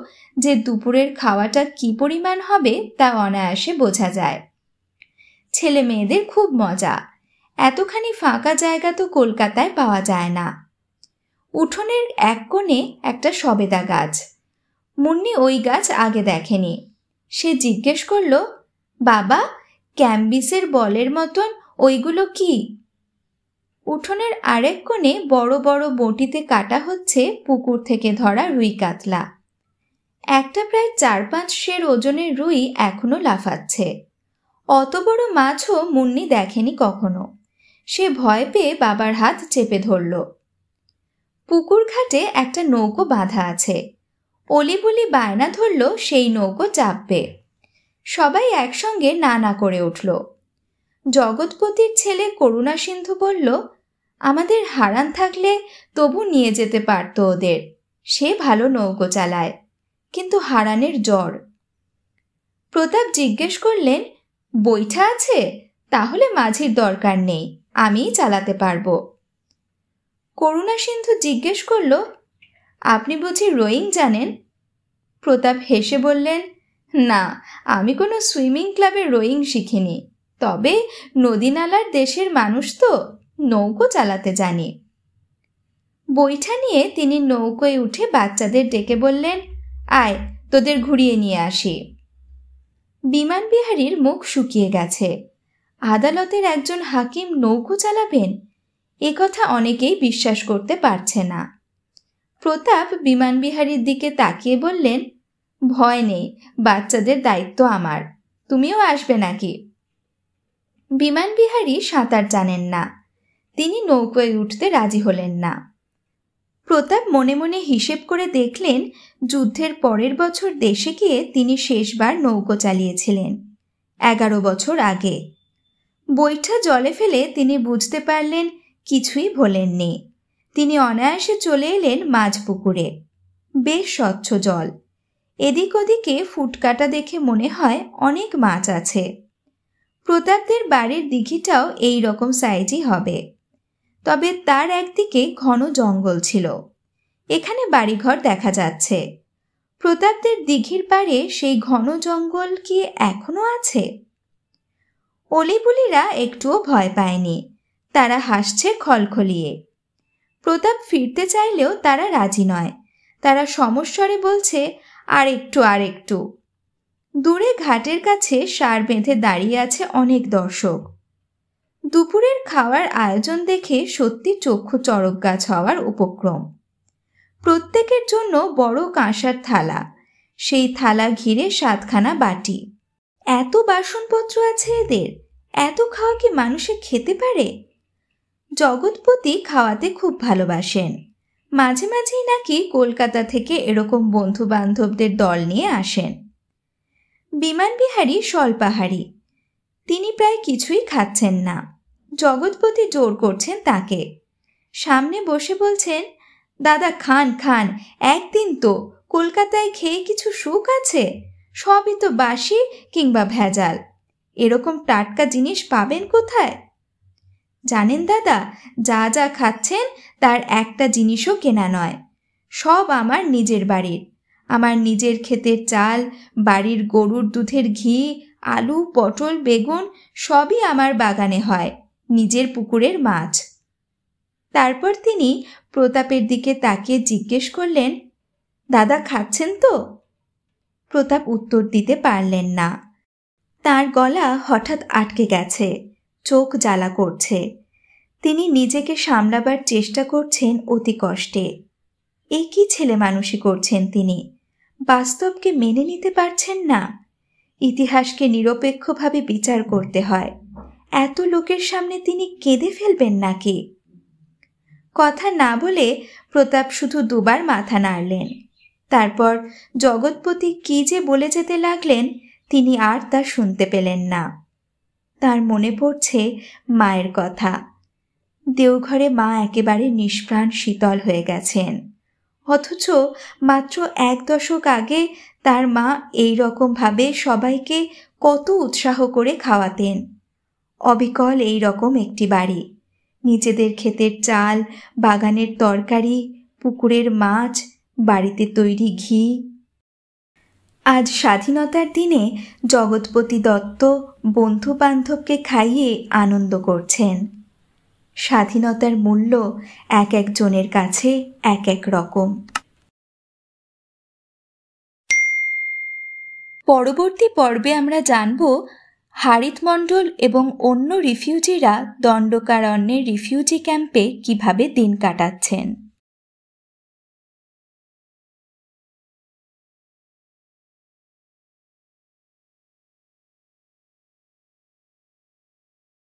যে দুপুরের খাওয়াটা কি পরিমাণ হবে তা অনায়াসে বোঝা যায় ছেলে মেয়েদের খুব মজা এতখানি ফাঁকা জায়গা তো কলকাতায় পাওয়া যায় না উঠোনের এক কোণে একটা সবেদা গাছ মুন্নি ওই গাছ আগে দেখেনি সে জিজ্ঞেস করল বাবা ক্যাম্বিসের বলের মতন ওইগুলো কি উঠোনের আরেক কোণে বড় বড় বটিতে কাটা হচ্ছে পুকুর থেকে ধরা রুই কাতলা একটা প্রায় চার পাঁচ শের ওজনের রুই এখনো লাফাচ্ছে অত বড় মাছও মুন্নি দেখেনি কখনো সে ভয় পেয়ে বাবার হাত চেপে ধরল পুকুর ঘাটে একটা নৌকো বাঁধা আছে অলিবলি বায়না ধরল সেই নৌকো চাপবে সবাই একসঙ্গে নানা করে উঠল জগৎপতির ছেলে করুণা সিন্ধু বলল আমাদের হারান থাকলে তবু নিয়ে যেতে পারত ওদের সে ভালো নৌকো চালায় কিন্তু হারানের জ্বর প্রতাপ জিজ্ঞেস করলেন বৈঠা আছে তাহলে মাঝির দরকার নেই আমিই চালাতে পারবো করুণা সিন্ধু জিজ্ঞেস করল আপনি বুঝি রোয়িং জানেন প্রতাপ হেসে বললেন না আমি কোনো সুইমিং ক্লাবে রোয়িং শিখিনি তবে নদীনালার দেশের মানুষ তো নৌকো চালাতে জানি বৈঠা নিয়ে তিনি নৌকোয় উঠে বাচ্চাদের ডেকে বললেন আয় তোদের ঘুরিয়ে নিয়ে আসি বিমান বিহারীর মুখ শুকিয়ে গেছে আদালতের একজন হাকিম নৌকো চালাবেন এ কথা অনেকেই বিশ্বাস করতে পারছে না প্রতাপ বিমান বিহারীর দিকে তাকিয়ে বললেন ভয় নেই বাচ্চাদের দায়িত্ব আমার তুমিও আসবে নাকি বিমানবিহারী সাঁতার জানেন না তিনি নৌকোয় উঠতে রাজি হলেন না প্রতাপ মনে মনে হিসেব করে দেখলেন যুদ্ধের পরের বছর দেশে গিয়ে তিনি শেষবার নৌকো চালিয়েছিলেন এগারো বছর আগে বৈঠা জলে ফেলে তিনি বুঝতে পারলেন কিছুই ভোলেননি তিনি অনায়াসে চলে এলেন মাঝ পুকুরে বেশ স্বচ্ছ জল এদিক ওদিকে ফুটকাটা দেখে মনে হয় অনেক মাছ আছে প্রতাপদের বাড়ির দিঘিটাও এই রকম সাইজই হবে তবে তার একদিকে ঘন জঙ্গল ছিল এখানে বাড়িঘর দেখা যাচ্ছে প্রতাপদের দিঘির পাড়ে সেই ঘন জঙ্গল কি এখনো আছে অলিপুলিরা একটুও ভয় পায়নি তারা হাসছে খলখলিয়ে প্রতাপ ফিরতে চাইলেও তারা রাজি নয় তারা সমস্বরে বলছে আর একটু আর একটু দূরে ঘাটের কাছে সার বেঁধে দাঁড়িয়ে আছে অনেক দর্শক দুপুরের খাওয়ার আয়োজন দেখে সত্যি চক্ষু চড়ক গাছ হওয়ার উপক্রম প্রত্যেকের জন্য বড় কাঁসার থালা সেই থালা ঘিরে সাতখানা বাটি এত বাসনপত্র আছে এদের এত খাওয়া কি মানুষে খেতে পারে জগৎপতি খাওয়াতে খুব ভালোবাসেন মাঝে মাঝেই নাকি কলকাতা থেকে এরকম বন্ধু বান্ধবদের দল নিয়ে আসেন বিমান বিহারী স্বল্পাহারী তিনি প্রায় কিছুই খাচ্ছেন না জগৎপতি জোর করছেন তাকে সামনে বসে বলছেন দাদা খান খান একদিন তো কলকাতায় খেয়ে কিছু সুখ আছে সবই তো বাসি কিংবা ভেজাল এরকম টাটকা জিনিস পাবেন কোথায় জানেন দাদা যা যা খাচ্ছেন তার একটা জিনিসও কেনা নয় সব আমার নিজের বাড়ির আমার নিজের ক্ষেতের চাল বাড়ির গরুর দুধের ঘি আলু পটল বেগুন সবই আমার বাগানে হয় নিজের পুকুরের মাছ তারপর তিনি প্রতাপের দিকে তাকিয়ে জিজ্ঞেস করলেন দাদা খাচ্ছেন তো প্রতাপ উত্তর দিতে পারলেন না তার গলা হঠাৎ আটকে গেছে চোখ জ্বালা করছে তিনি নিজেকে সামলাবার চেষ্টা করছেন অতি কষ্টে এ কি ছেলে মানুষই করছেন তিনি বাস্তবকে মেনে নিতে পারছেন না ইতিহাসকে নিরপেক্ষভাবে বিচার করতে হয় এত লোকের সামনে তিনি কেঁদে ফেলবেন নাকি কথা না বলে প্রতাপ শুধু দুবার মাথা নাড়লেন তারপর জগৎপতি কি যে বলে যেতে লাগলেন তিনি আর তা শুনতে পেলেন না তার মনে পড়ছে মায়ের কথা দেওঘরে মা একেবারে নিষ্প্রাণ শীতল হয়ে গেছেন অথচ মাত্র এক দশক আগে তার মা এই রকমভাবে সবাইকে কত উৎসাহ করে খাওয়াতেন অবিকল এই রকম একটি বাড়ি নিজেদের ক্ষেতের চাল বাগানের তরকারি পুকুরের মাছ বাড়িতে তৈরি ঘি আজ স্বাধীনতার দিনে জগৎপতি দত্ত বন্ধু বান্ধবকে খাইয়ে আনন্দ করছেন স্বাধীনতার মূল্য এক একজনের কাছে এক এক রকম পরবর্তী পর্বে আমরা জানব হারিত মণ্ডল এবং অন্য রিফিউজিরা দণ্ডকারণ্যের রিফিউজি ক্যাম্পে কিভাবে দিন কাটাচ্ছেন